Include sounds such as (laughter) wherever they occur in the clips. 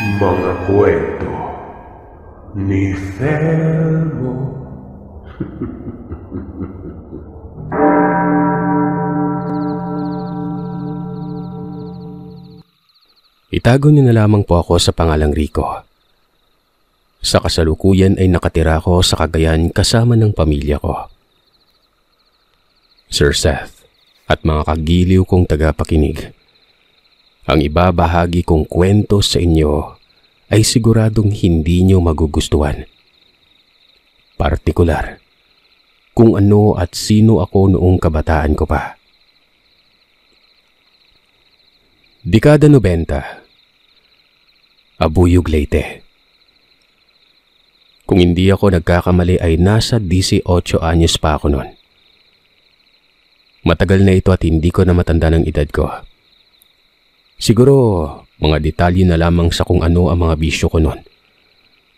mga kwento ni Thelmo. Itago niyo na lamang po ako sa pangalang Rico. Sa kasalukuyan ay nakatira ko sa Cagayan kasama ng pamilya ko. Sir Seth at mga kagiliw kong tagapakinig ang ibabahagi kong kwento sa inyo ay siguradong hindi nyo magugustuhan. Partikular, kung ano at sino ako noong kabataan ko pa. Dekada 90 Abuyog Leyte Kung hindi ako nagkakamali ay nasa 18 anyos pa ako noon. Matagal na ito at hindi ko na matanda ng edad ko. Siguro mga detalye na lamang sa kung ano ang mga bisyo ko noon.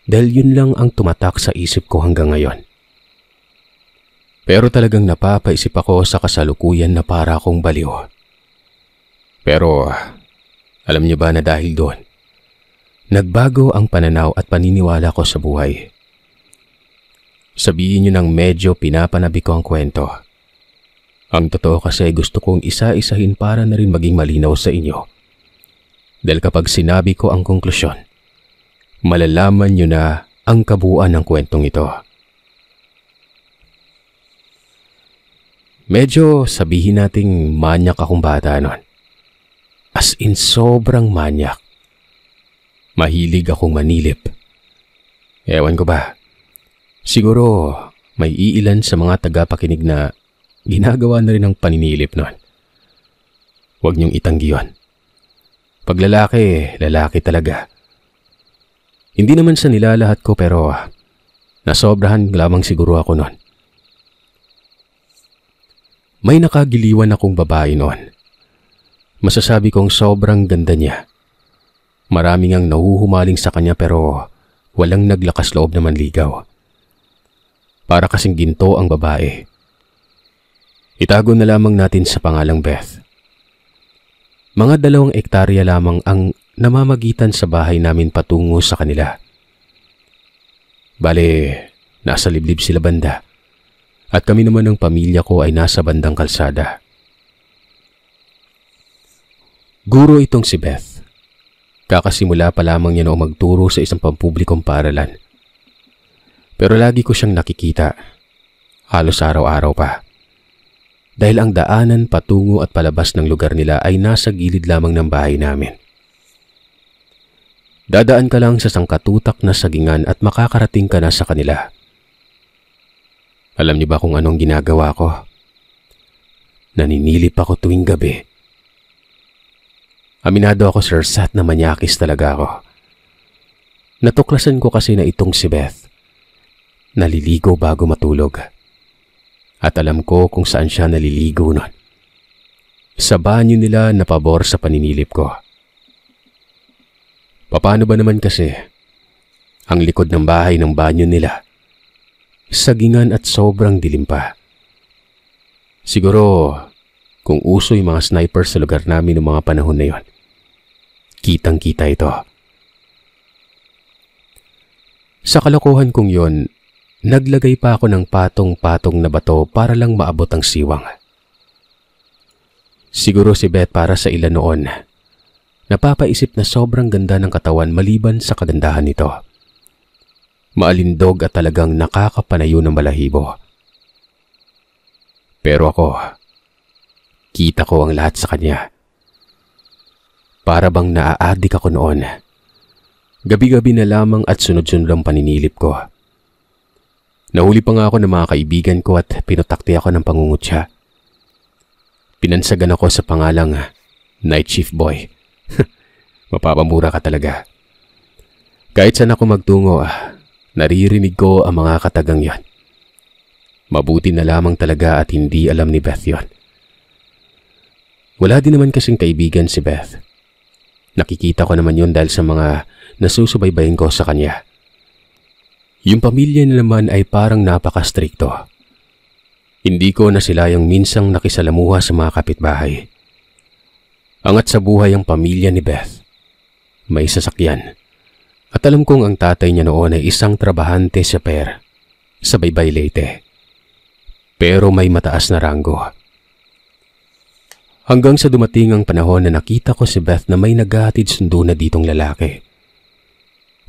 Dahil yun lang ang tumatak sa isip ko hanggang ngayon. Pero talagang napapaisip ako sa kasalukuyan na para akong baliw. Pero alam niyo ba na dahil doon, nagbago ang pananaw at paniniwala ko sa buhay. Sabihin niyo nang medyo pinapanabi ko ang kwento. Ang totoo kasi gusto kong isa-isahin para na rin maging malinaw sa inyo dahil kapag sinabi ko ang konklusyon, malalaman nyo na ang kabuuan ng kwentong ito. Medyo sabihin nating manyak akong bata noon. As in sobrang manyak. Mahilig akong manilip. Ewan ko ba. Siguro may iilan sa mga tagapakinig na ginagawa na rin ang paninilip noon. Huwag niyong itanggi yun. Paglalaki, lalaki, talaga. Hindi naman siya nilalahat ko pero ah, nasobrahan lamang siguro ako noon. May nakagiliwan akong babae noon. Masasabi kong sobrang ganda niya. Maraming ang nahuhumaling sa kanya pero walang naglakas loob na manligaw. Para kasing ginto ang babae. Itago na lamang natin sa pangalang Beth. Mga dalawang ektarya lamang ang namamagitan sa bahay namin patungo sa kanila. Bale, nasa liblib sila banda. At kami naman ng pamilya ko ay nasa bandang kalsada. Guro itong si Beth. Kakasimula pa lamang niya noong magturo sa isang pampublikong paralan. Pero lagi ko siyang nakikita. Halos araw-araw pa dahil ang daanan patungo at palabas ng lugar nila ay nasa gilid lamang ng bahay namin. Dadaan ka lang sa sangkatutak na sagingan at makakarating ka na sa kanila. Alam niyo ba kung anong ginagawa ko? Naninilip ako tuwing gabi. Aminado ako Sir Sat na manyakis talaga ako. Natuklasan ko kasi na itong si Beth. Naliligo bago matulog at alam ko kung saan siya naliligo nun. Sa banyo nila na pabor sa paninilip ko. Paano ba naman kasi ang likod ng bahay ng banyo nila? Sagingan at sobrang dilim pa. Siguro kung uso yung mga sniper sa lugar namin noong mga panahon na yon. Kitang-kita ito. Sa kalokohan kong yon, Naglagay pa ako ng patong-patong na bato para lang maabot ang siwang. Siguro si Beth para sa ilan noon. Napapaisip na sobrang ganda ng katawan maliban sa kagandahan nito. Maalindog at talagang nakakapanayo ng balahibo. Pero ako, kita ko ang lahat sa kanya. Para bang naaadik ako noon. Gabi-gabi na lamang at sunod-sunod ang paninilip ko. Nahuli pa nga ako ng mga kaibigan ko at pinutakti ako ng pangungutya. Pinansagan ako sa pangalang Night Chief Boy. (laughs) Mapapamura ka talaga. Kahit saan ako magtungo, ah, naririnig ko ang mga katagang yon. Mabuti na lamang talaga at hindi alam ni Beth yon. Wala din naman kasing kaibigan si Beth. Nakikita ko naman yon dahil sa mga nasusubaybayin ko sa kanya. Yung pamilya nila man ay parang napakastrikto. Hindi ko na sila yung minsang nakisalamuha sa mga kapitbahay. Angat sa buhay ang pamilya ni Beth. May sasakyan. At alam kong ang tatay niya noon ay isang trabahante sa per, sa Baybay Leyte. Pero may mataas na ranggo. Hanggang sa dumating ang panahon na nakita ko si Beth na may naghahatid sundo na ditong lalaki.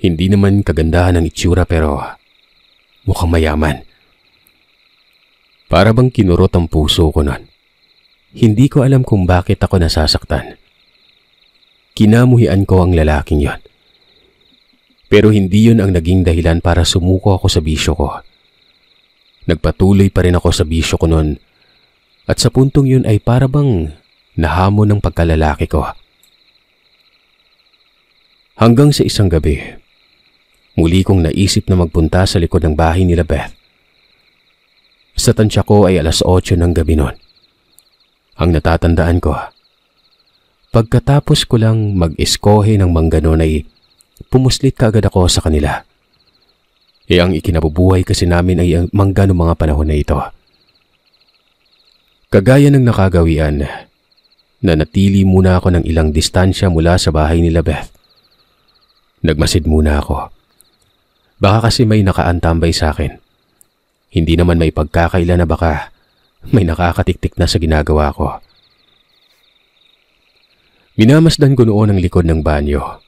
Hindi naman kagandahan ng itsura pero mukhang mayaman. Para bang kinurot ang puso ko nun. Hindi ko alam kung bakit ako nasasaktan. Kinamuhian ko ang lalaking yon. Pero hindi yon ang naging dahilan para sumuko ako sa bisyo ko. Nagpatuloy pa rin ako sa bisyo ko noon at sa puntong yun ay para bang nahamon ng pagkalalaki ko. Hanggang sa isang gabi, Muli kong naisip na magpunta sa likod ng bahay nila Beth. Sa tansya ko ay alas 8 ng gabi noon. Ang natatandaan ko, pagkatapos ko lang mag-eskohe ng mangganon ay pumuslit agad ako sa kanila. E ang ikinabubuhay kasi namin ay ang mangga ng mga panahon na ito. Kagaya ng nakagawian, nanatili muna ako ng ilang distansya mula sa bahay nila Beth. Nagmasid muna ako Baka kasi may nakaantambay sa akin. Hindi naman may pagkakaila na baka may nakakatiktik na sa ginagawa ko. Minamasdan ko noon ang likod ng banyo.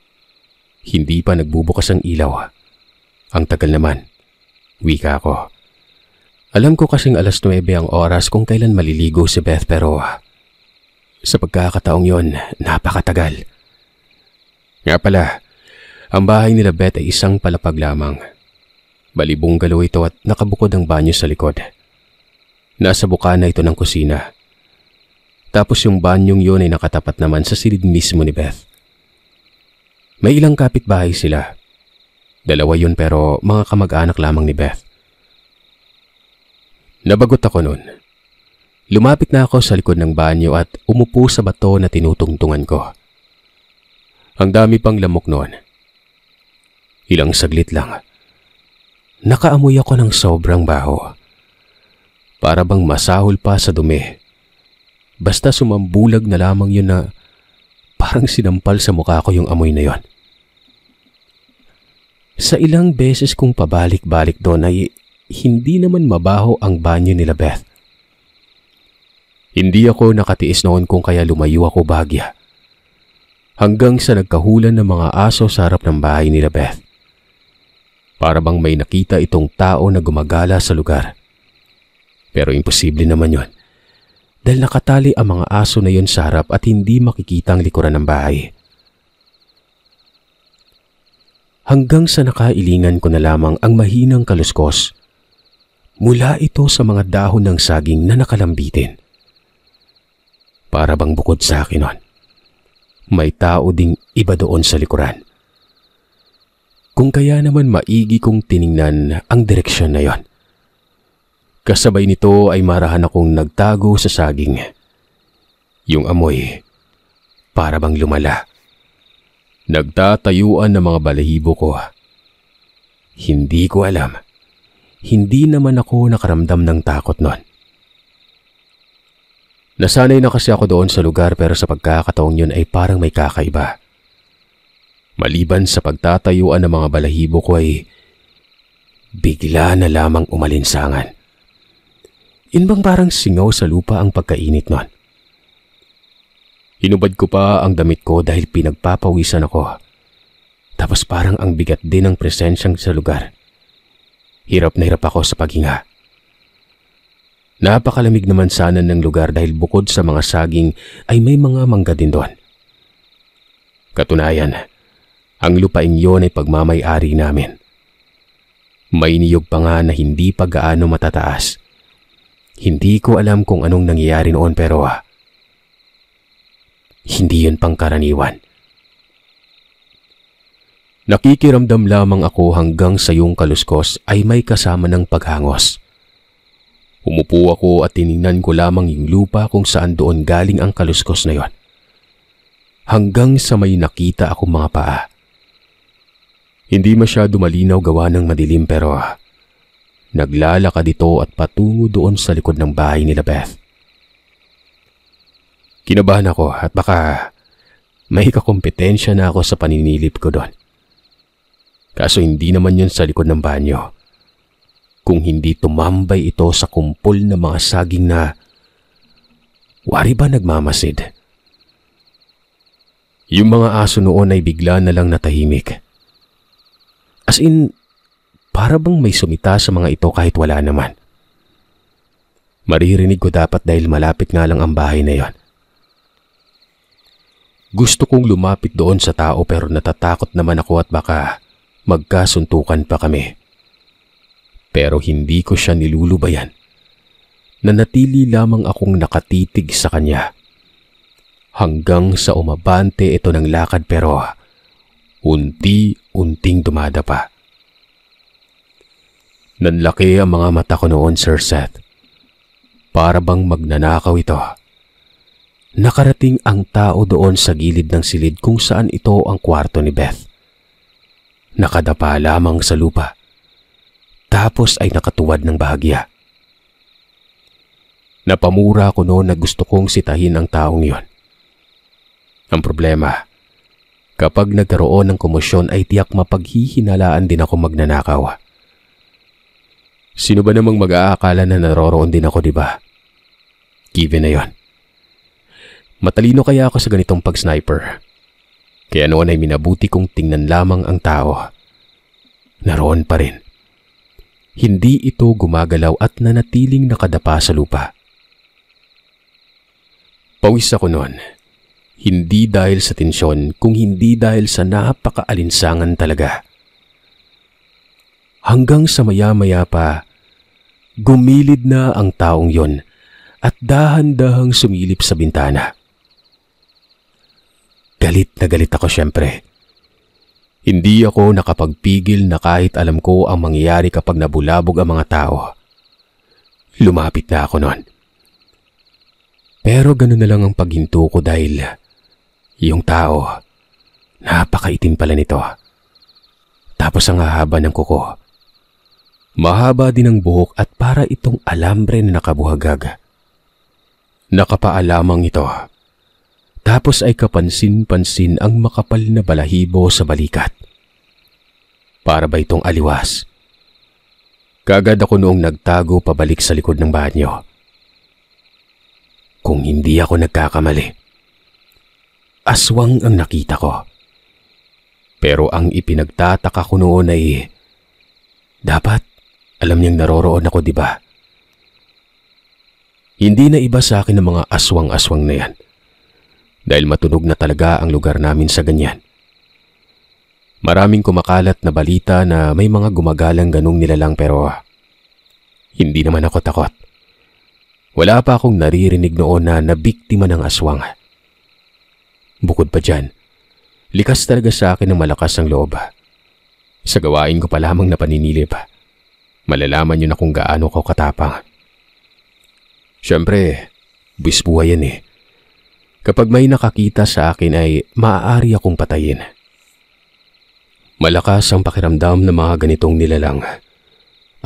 Hindi pa nagbubukas ang ilaw. Ang tagal naman. Wika ko. Alam ko kasing alas 9 ang oras kung kailan maliligo si Beth pero sa pagkakataong yon, napakatagal. Nga pala, ang bahay nila Beth ay isang palapag lamang. Balibong galaw ito at nakabukod ang banyo sa likod. Nasa bukana ito ng kusina. Tapos yung banyong yun ay nakatapat naman sa silid mismo ni Beth. May ilang kapitbahay sila. Dalawa yun pero mga kamag-anak lamang ni Beth. Nabagot ako noon. Lumapit na ako sa likod ng banyo at umupo sa bato na tinutungtungan ko. Ang dami pang lamok noon. Ilang saglit lang. Nakaamoy ako ng sobrang baho. Para bang masahol pa sa dumi. Basta sumambulag na lamang yun na parang sinampal sa mukha ko yung amoy na yon. Sa ilang beses kong pabalik-balik doon ay hindi naman mabaho ang banyo nila Beth. Hindi ako nakatiis noon kung kaya lumayo ako bagya. Hanggang sa nagkahulan ng mga aso sa harap ng bahay nila Beth. Para bang may nakita itong tao na gumagala sa lugar. Pero imposible naman yon. Dahil nakatali ang mga aso na yon sa harap at hindi makikita ang likuran ng bahay. Hanggang sa nakailingan ko na lamang ang mahinang kaluskos. Mula ito sa mga dahon ng saging na nakalambitin. Para bang bukod sa akin nun, may tao ding iba doon sa likuran kung kaya naman maigi kong tiningnan ang direksyon na yon. Kasabay nito ay marahan akong nagtago sa saging. Yung amoy, para bang lumala. Nagtatayuan ng mga balahibo ko. Hindi ko alam. Hindi naman ako nakaramdam ng takot nun. Nasanay na kasi ako doon sa lugar pero sa pagkakataong yun ay parang may kakaiba. Maliban sa pagtatayuan ng mga balahibo ko ay bigla na lamang umalinsangan. Inbang parang singaw sa lupa ang pagkainit nun. Hinubad ko pa ang damit ko dahil pinagpapawisan ako. Tapos parang ang bigat din ang presensyang sa lugar. Hirap na hirap ako sa paghinga. Napakalamig naman sana ng lugar dahil bukod sa mga saging ay may mga mangga din doon. Katunayan, ang lupaing yon ay pagmamayari namin. May niyog pa nga na hindi pa gaano matataas. Hindi ko alam kung anong nangyayari noon pero ah, hindi yun pangkaraniwan. Nakikiramdam lamang ako hanggang sa yung kaluskos ay may kasama ng paghangos. Umupo ako at tiningnan ko lamang yung lupa kung saan doon galing ang kaluskos na yon. Hanggang sa may nakita ako mga paa hindi masyado malinaw gawa ng madilim pero ah, naglalakad ito at patungo doon sa likod ng bahay nila Beth. Kinabahan ako at baka may kakompetensya na ako sa paninilip ko doon. Kaso hindi naman yun sa likod ng banyo. Kung hindi tumambay ito sa kumpol ng mga saging na wari ba nagmamasid? Yung mga aso noon ay bigla na lang natahimik. As in, para bang may sumita sa mga ito kahit wala naman. Maririnig ko dapat dahil malapit nga lang ang bahay na yon. Gusto kong lumapit doon sa tao pero natatakot naman ako at baka magkasuntukan pa kami. Pero hindi ko siya nilulubayan. Nanatili lamang akong nakatitig sa kanya. Hanggang sa umabante ito ng lakad pero unti unting pa. Nanlaki ang mga mata ko noon, Sir Seth. Para bang magnanakaw ito. Nakarating ang tao doon sa gilid ng silid kung saan ito ang kwarto ni Beth. Nakadapa lamang sa lupa. Tapos ay nakatuwad ng bahagya. Napamura ko noon na gusto kong sitahin ang taong yon. Ang problema, Kapag nagkaroon ng komosyon ay tiyak mapaghihinalaan din ako magnanakaw. Sino ba namang mag-aakala na naroroon din ako, di ba? Given na yon. Matalino kaya ako sa ganitong pag-sniper. Kaya noon ay minabuti kong tingnan lamang ang tao. Naroon pa rin. Hindi ito gumagalaw at nanatiling nakadapa sa lupa. Pawis ako noon. Hindi dahil sa tensyon, kung hindi dahil sa napakaalinsangan talaga. Hanggang sa maya-maya pa, gumilid na ang taong yon at dahan-dahang sumilip sa bintana. Galit na galit ako siyempre. Hindi ako nakapagpigil na kahit alam ko ang mangyayari kapag nabulabog ang mga tao. Lumapit na ako noon. Pero ganoon na lang ang paghinto ko dahil yung tao, napakaitim pala nito. Tapos ang haba ng kuko. Mahaba din ang buhok at para itong alambre na nakabuhagag. Nakapaalamang ito. Tapos ay kapansin-pansin ang makapal na balahibo sa balikat. Para ba itong aliwas? Kagad ako noong nagtago pabalik sa likod ng banyo. Kung hindi ako nagkakamali aswang ang nakita ko. Pero ang ipinagtataka ko noon ay dapat alam niyang naroroon ako, di ba? Hindi na iba sa akin ng mga aswang-aswang na yan. Dahil matunog na talaga ang lugar namin sa ganyan. Maraming kumakalat na balita na may mga gumagalang ganong nilalang pero hindi naman ako takot. Wala pa akong naririnig noon na nabiktima ng aswang. Bukod pa dyan, likas talaga sa akin ang malakas ang loob. Sa gawain ko pa lamang na paninilip, malalaman nyo na kung gaano ko katapang. Siyempre, bisbuhay yan eh. Kapag may nakakita sa akin ay maaari akong patayin. Malakas ang pakiramdam ng mga ganitong nilalang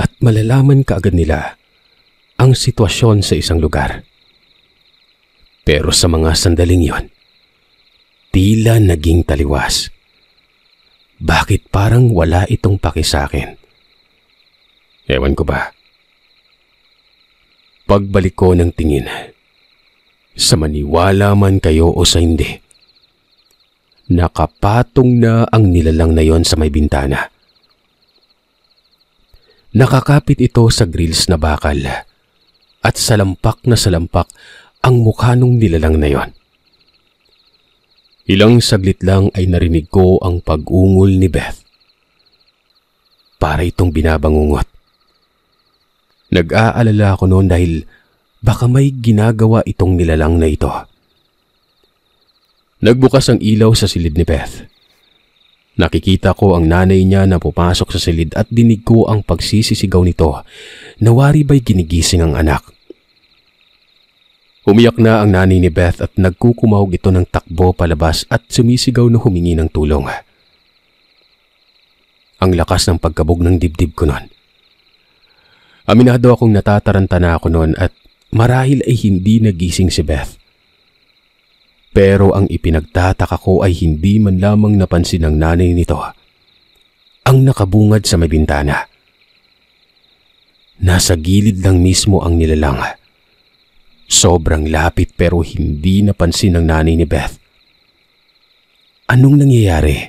at malalaman kaagad nila ang sitwasyon sa isang lugar. Pero sa mga sandaling yon, tila naging taliwas. Bakit parang wala itong paki sa akin? Ewan ko ba. Pagbalik ko ng tingin, sa maniwala man kayo o sa hindi, nakapatong na ang nilalang na yon sa may bintana. Nakakapit ito sa grills na bakal at salampak na salampak ang mukha nung nilalang na yon. Ilang saglit lang ay narinig ko ang pag-ungol ni Beth. Para itong binabangungot. Nag-aalala ako noon dahil baka may ginagawa itong nilalang na ito. Nagbukas ang ilaw sa silid ni Beth. Nakikita ko ang nanay niya na pupasok sa silid at dinig ko ang pagsisisigaw nito na wari ba'y ginigising ang anak. Umiyak na ang nani ni Beth at nagkukumahog ito ng takbo palabas at sumisigaw na humingi ng tulong. Ang lakas ng pagkabog ng dibdib ko noon. Aminado akong natataranta na ako noon at marahil ay hindi nagising si Beth. Pero ang ipinagtataka ko ay hindi man lamang napansin ng nanay nito ang nakabungad sa may bintana. Nasa gilid lang mismo ang nilalang. Sobrang lapit pero hindi napansin ng nanay ni Beth. Anong nangyayari?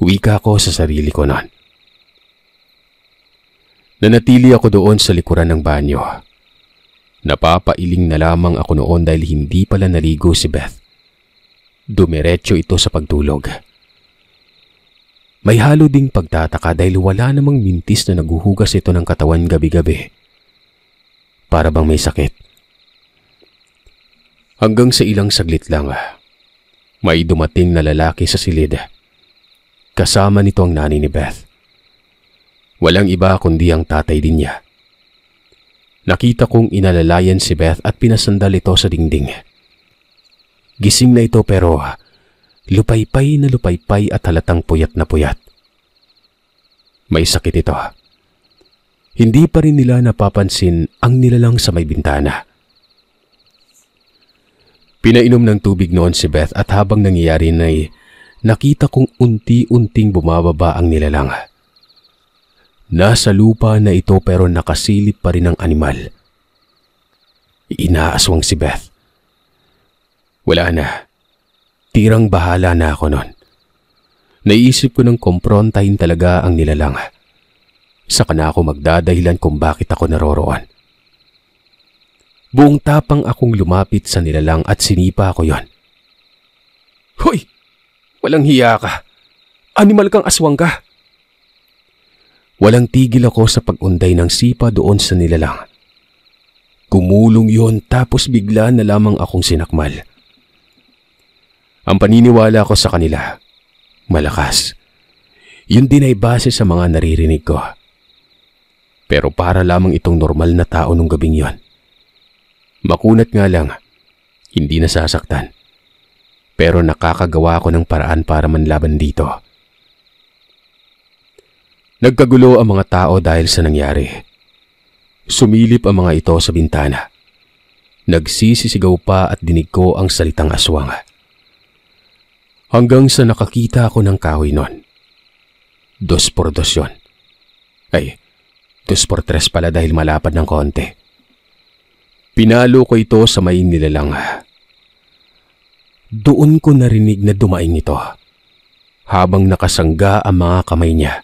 Wika ko sa sarili ko noon. Nanatili ako doon sa likuran ng banyo. Napapailing na lamang ako noon dahil hindi pala naligo si Beth. Dumiretso ito sa pagtulog. May halo ding pagtataka dahil wala namang mintis na naguhugas ito ng katawan gabi-gabi. Para bang may sakit. Hanggang sa ilang saglit lang, ah. may dumating na lalaki sa silid. Ah. Kasama nito ang nanay ni Beth. Walang iba kundi ang tatay din niya. Nakita kong inalalayan si Beth at pinasandal ito sa dingding. Gising na ito pero ah, lupaypay na lupaypay at halatang puyat na puyat. May sakit ito. Hindi pa rin nila napapansin ang nilalang sa may bintana. Pinainom ng tubig noon si Beth at habang nangyayari na ay nakita kong unti-unting bumababa ang nilalang. Nasa lupa na ito pero nakasilip pa rin ang animal. Inaaswang si Beth. Wala na. Tirang bahala na ako noon. Naiisip ko ng komprontahin talaga ang nilalang. Saka na ako magdadahilan kung bakit ako naroroon. Buong tapang akong lumapit sa nilalang at sinipa ko yon. Hoy! Walang hiya ka! Animal kang aswang ka! Walang tigil ako sa pagunday ng sipa doon sa nilalang. Kumulong yon tapos bigla na lamang akong sinakmal. Ang paniniwala ko sa kanila, malakas. Yun din ay base sa mga naririnig ko. Pero para lamang itong normal na tao nung gabing yon. Makunat nga lang, hindi nasasaktan. Pero nakakagawa ako ng paraan para manlaban dito. Nagkagulo ang mga tao dahil sa nangyari. Sumilip ang mga ito sa bintana. Nagsisisigaw pa at dinig ko ang salitang aswang. Hanggang sa nakakita ako ng kahoy nun. Dos por dos yun. Ay, dos por tres pala dahil malapad ng konti. Pinalo ko ito sa may nilalang. Doon ko narinig na dumaing ito. Habang nakasangga ang mga kamay niya,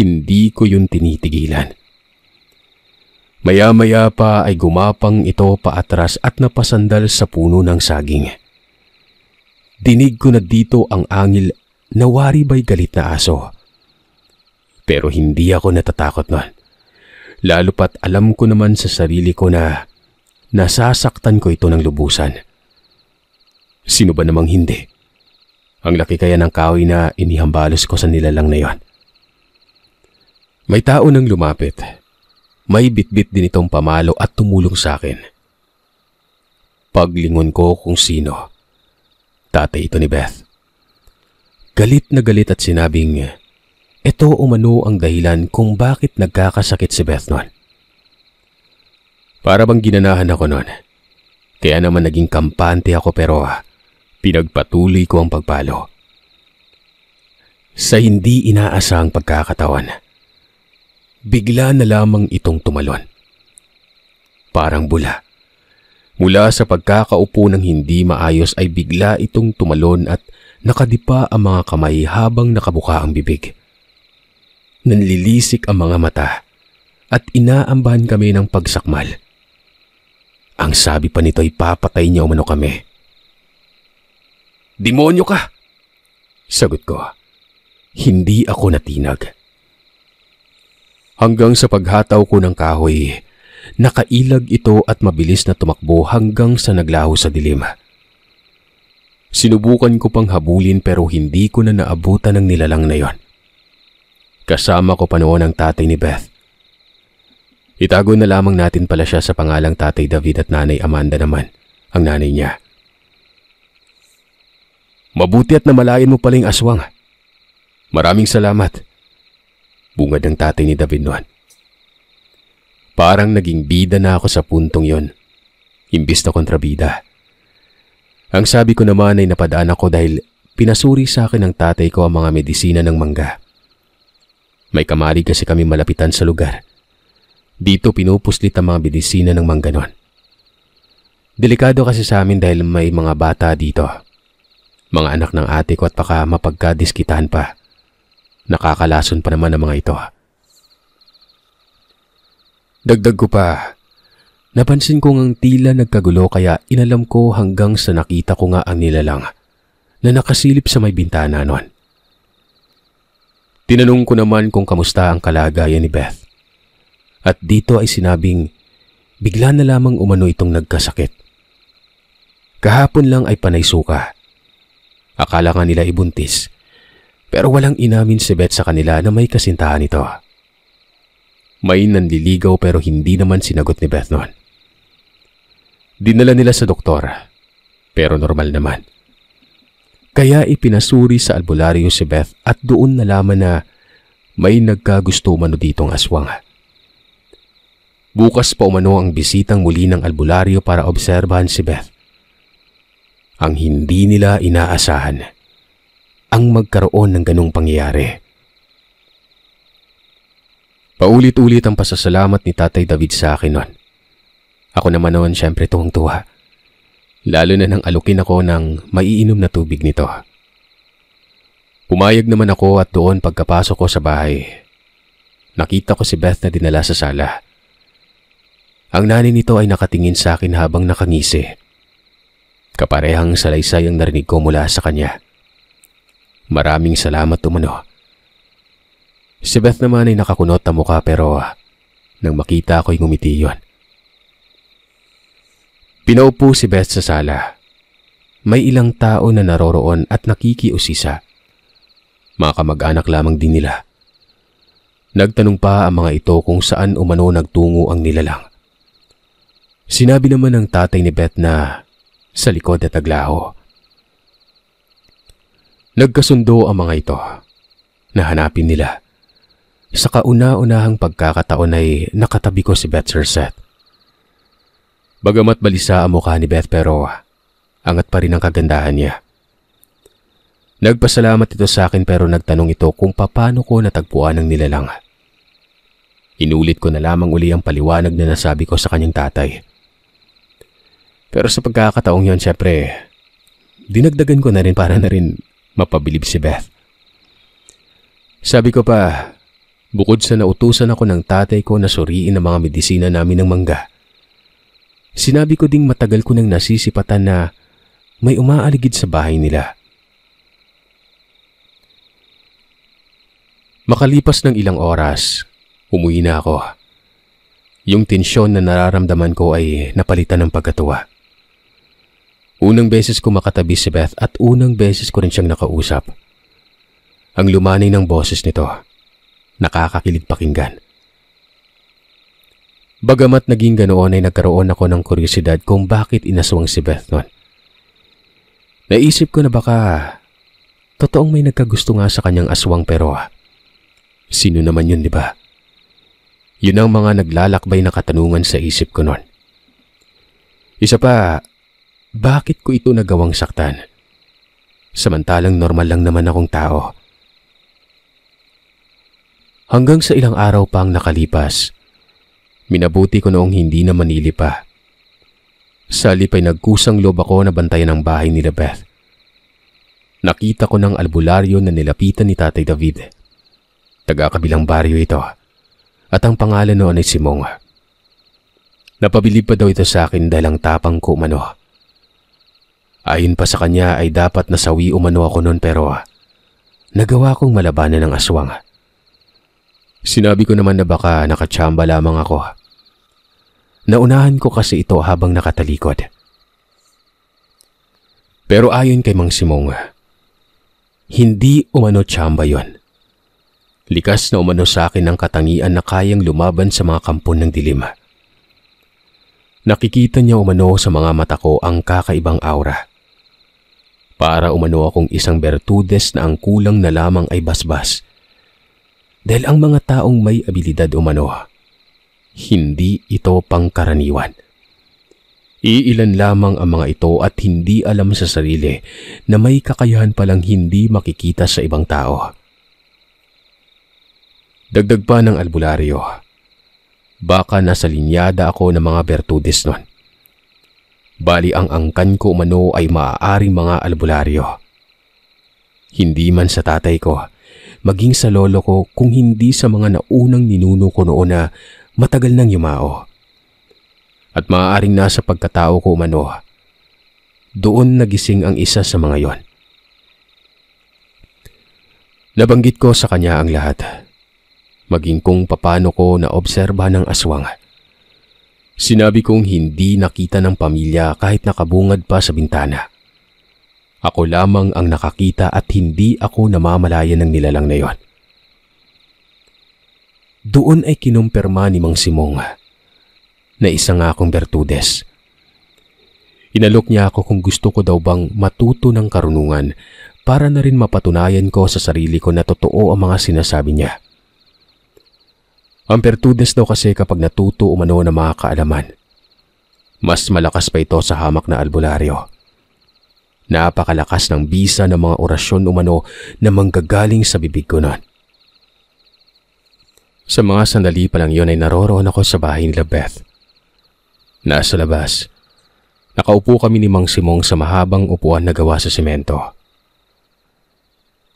hindi ko yun tinitigilan. Maya-maya pa ay gumapang ito paatras at napasandal sa puno ng saging. Dinig ko na dito ang angil na wari ba'y galit na aso. Pero hindi ako natatakot nun. Lalo pat alam ko naman sa sarili ko na Nasasaktan ko ito ng lubusan. Sino ba namang hindi? Ang laki kaya ng kawi na inihambalos ko sa nilalang na yon. May tao nang lumapit. May bitbit din itong pamalo at tumulong sa akin. Paglingon ko kung sino. Tatay ito ni Beth. Galit na galit at sinabing, ito umano ang dahilan kung bakit nagkakasakit si Beth noon. Para bang ginanahan ako noon. Kaya naman naging kampante ako pero ah, pinagpatuloy ko ang pagpalo. Sa hindi inaasang pagkakatawan, bigla na lamang itong tumalon. Parang bula. Mula sa pagkakaupo ng hindi maayos ay bigla itong tumalon at nakadipa ang mga kamay habang nakabuka ang bibig. Nanlilisik ang mga mata at inaamban kami ng pagsakmal. Ang sabi pa nito ay papatay niya umano kami. Demonyo ka! Sagot ko. Hindi ako natinag. Hanggang sa paghataw ko ng kahoy, nakailag ito at mabilis na tumakbo hanggang sa naglaho sa dilim. Sinubukan ko pang habulin pero hindi ko na naabutan ang nilalang na yon. Kasama ko pa noon ang tatay ni Beth Itago na lamang natin pala siya sa pangalang Tatay David at Nanay Amanda naman, ang nanay niya. Mabuti at namalayan mo pala yung aswang. Maraming salamat. Bungad ng tatay ni David noon. Parang naging bida na ako sa puntong yon. Imbis na kontrabida. Ang sabi ko naman ay napadaan ako dahil pinasuri sa akin ng tatay ko ang mga medisina ng mangga. May kamari kasi kami malapitan sa lugar. Dito pinupuslit ang mga bidisina ng mangganon. Delikado kasi sa amin dahil may mga bata dito. Mga anak ng ate ko at paka mapagkadiskitan pa. Nakakalason pa naman ang mga ito. Dagdag ko pa, napansin ko ngang tila nagkagulo kaya inalam ko hanggang sa nakita ko nga ang nilalang na nakasilip sa may bintana noon. Tinanong ko naman kung kamusta ang kalagayan ni Beth. At dito ay sinabing, bigla na lamang umano itong nagkasakit. Kahapon lang ay panay suka. Akala nga nila ibuntis. Pero walang inamin si Beth sa kanila na may kasintahan ito. May nanliligaw pero hindi naman sinagot ni Beth noon. Dinala nila sa doktor, pero normal naman. Kaya ipinasuri sa albularyo si Beth at doon nalaman na may nagkagusto mano ditong aswang. Bukas pa umano ang bisitang muli ng albularyo para obserbahan si Beth. Ang hindi nila inaasahan ang magkaroon ng ganong pangyayari. Paulit-ulit ang pasasalamat ni Tatay David sa akin noon. Ako naman noon syempre tuwang-tuwa. Lalo na nang alukin ako ng maiinom na tubig nito. Pumayag naman ako at doon pagkapasok ko sa bahay. Nakita ko si Beth na dinala sa sala. Ang nanay nito ay nakatingin sa akin habang nakangisi. Kaparehang salaysay ang narinig ko mula sa kanya. Maraming salamat umano. Si Beth naman ay nakakunot na mukha pero ah, nang makita ako'y ngumiti yon. Pinaupo si Beth sa sala. May ilang tao na naroroon at nakikiusisa. Mga kamag-anak lamang din nila. Nagtanong pa ang mga ito kung saan umano nagtungo ang nilalang. Sinabi naman ng tatay ni Beth na sa likod at naglaho. Nagkasundo ang mga ito na hanapin nila. Sa kauna-unahang pagkakataon ay nakatabi ko si Beth Sirset. Bagamat balisa ang mukha ni Beth pero angat pa rin ang kagandahan niya. Nagpasalamat ito sa akin pero nagtanong ito kung paano ko natagpuan ang nilalang. Inulit ko na lamang uli ang paliwanag na nasabi ko sa kanyang tatay. Pero sa pagkakataong yon, syempre, dinagdagan ko na rin para na rin mapabilib si Beth. Sabi ko pa, bukod sa nautusan ako ng tatay ko na suriin ang mga medisina namin ng mangga, sinabi ko ding matagal ko nang nasisipatan na may umaaligid sa bahay nila. Makalipas ng ilang oras, umuwi na ako. Yung tensyon na nararamdaman ko ay napalitan ng pagkatuwa. Unang beses ko makatabi si Beth at unang beses ko rin siyang nakausap. Ang lumanay ng boses nito, nakakakilig pakinggan. Bagamat naging ganoon ay nagkaroon ako ng kuryosidad kung bakit inaswang si Beth noon. Naisip ko na baka totoong may nagkagusto nga sa kanyang aswang pero sino naman yun di ba? Yun ang mga naglalakbay na katanungan sa isip ko noon. Isa pa, bakit ko ito nagawang saktan? Samantalang normal lang naman akong tao. Hanggang sa ilang araw pa ang nakalipas, minabuti ko noong hindi na manili pa. Sa halip ay nagkusang loob ako na bantayan ang bahay ni Beth. Nakita ko ng albularyo na nilapitan ni Tatay David. Taga-kabilang baryo ito. At ang pangalan noon ay Simong. Napabilib pa daw ito sa akin dahil ang tapang ko umano Ayon pa sa kanya ay dapat nasawi umano ako noon pero ah, nagawa kong malabanan ng aswang. Ah. Sinabi ko naman na baka nakatsamba lamang ako. Ah. Naunahan ko kasi ito habang nakatalikod. Pero ayon kay Mang Simong, hindi umano chamba yon. Likas na umano sa akin ang katangian na kayang lumaban sa mga kampon ng dilim. Nakikita niya umano sa mga mata ko ang kakaibang aura para umano akong isang bertudes na ang kulang na lamang ay basbas. Dahil ang mga taong may abilidad umano, hindi ito pangkaraniwan. Iilan lamang ang mga ito at hindi alam sa sarili na may kakayahan palang hindi makikita sa ibang tao. Dagdag pa ng albularyo, baka nasa linyada ako ng mga bertudes nun. Bali ang angkan ko mano ay maaaring mga albularyo. Hindi man sa tatay ko, maging sa lolo ko kung hindi sa mga naunang ninuno ko noon na matagal nang yumao. At maaaring nasa pagkatao ko mano, doon nagising ang isa sa mga yon. Nabanggit ko sa kanya ang lahat, maging kung papano ko naobserba ng aswang. Sinabi kong hindi nakita ng pamilya kahit nakabungad pa sa bintana. Ako lamang ang nakakita at hindi ako namamalayan ng nilalang na yon. Doon ay kinumpirma ni Mang Simong na isa nga akong Bertudes. Inalok niya ako kung gusto ko daw bang matuto ng karunungan para na rin mapatunayan ko sa sarili ko na totoo ang mga sinasabi niya. Ang pertudnes daw kasi kapag natuto umano ng mga kaalaman. Mas malakas pa ito sa hamak na albularyo. Napakalakas ng bisa ng mga orasyon umano na manggagaling sa bibig ko nun. Sa mga sandali pa lang yun ay naroroon ako sa bahay nila Beth. Nasa labas, nakaupo kami ni Mang Simong sa mahabang upuan na gawa sa simento.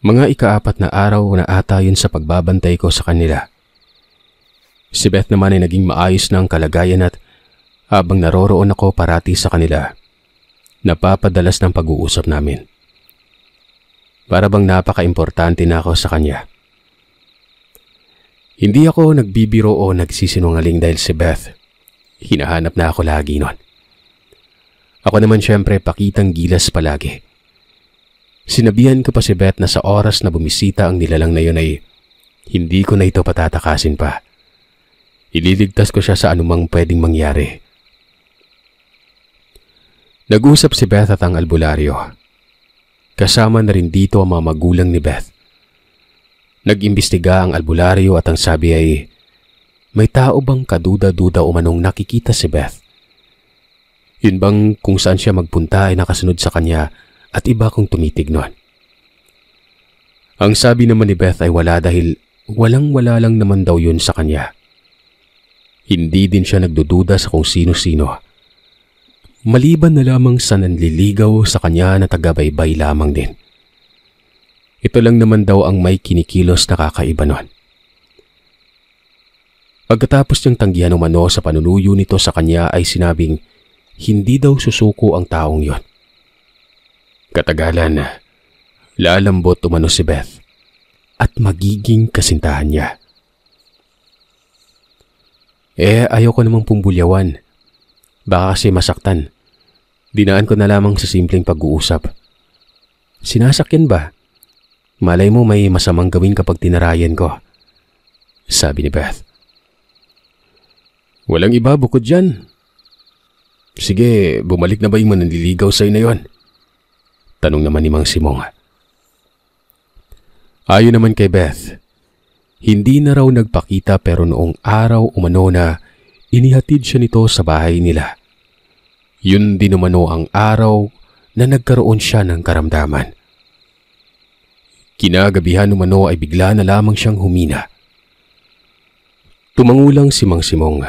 Mga ikaapat na araw na ata yun sa pagbabantay ko sa kanila. Si Beth naman ay naging maayos na kalagayan at habang naroroon ako parati sa kanila, napapadalas ng pag-uusap namin. Para bang napaka-importante na ako sa kanya. Hindi ako nagbibiro o nagsisinungaling dahil si Beth. Hinahanap na ako lagi nun. Ako naman syempre pakitang gilas palagi. Sinabihan ko pa si Beth na sa oras na bumisita ang nilalang na yun ay hindi ko na ito patatakasin pa. Ililigtas ko siya sa anumang pwedeng mangyari. Nag-usap si Beth at ang albularyo. Kasama na rin dito ang mga magulang ni Beth. Nag-imbestiga ang albularyo at ang sabi ay, may tao bang kaduda-duda o manong nakikita si Beth? Yun bang kung saan siya magpunta ay nakasunod sa kanya at iba kong tumitignon? Ang sabi naman ni Beth ay wala dahil walang-wala lang naman daw yun sa kanya. Hindi din siya nagdududa sa kung sino-sino. Maliban na lamang sa nanliligaw sa kanya na tagabaybay lamang din. Ito lang naman daw ang may kinikilos na kakaiba nun. Pagkatapos niyang tanggihan umano sa panunuyo nito sa kanya ay sinabing hindi daw susuko ang taong yon. Katagalan, lalambot umano si Beth at magiging kasintahan niya. Eh, ayoko namang pumbulyawan. Baka kasi masaktan. Dinaan ko na lamang sa simpleng pag-uusap. Sinasakyan ba? Malay mo may masamang gawin kapag tinarayan ko. Sabi ni Beth. Walang iba bukod dyan. Sige, bumalik na ba yung mananliligaw sa'yo na yon? Tanong naman ni Mang Simong. Ayon naman kay Beth, hindi na raw nagpakita pero noong araw umano na inihatid siya nito sa bahay nila. Yun din umano ang araw na nagkaroon siya ng karamdaman. Kinagabihan umano ay bigla na lamang siyang humina. Tumangulang si Mang Simong.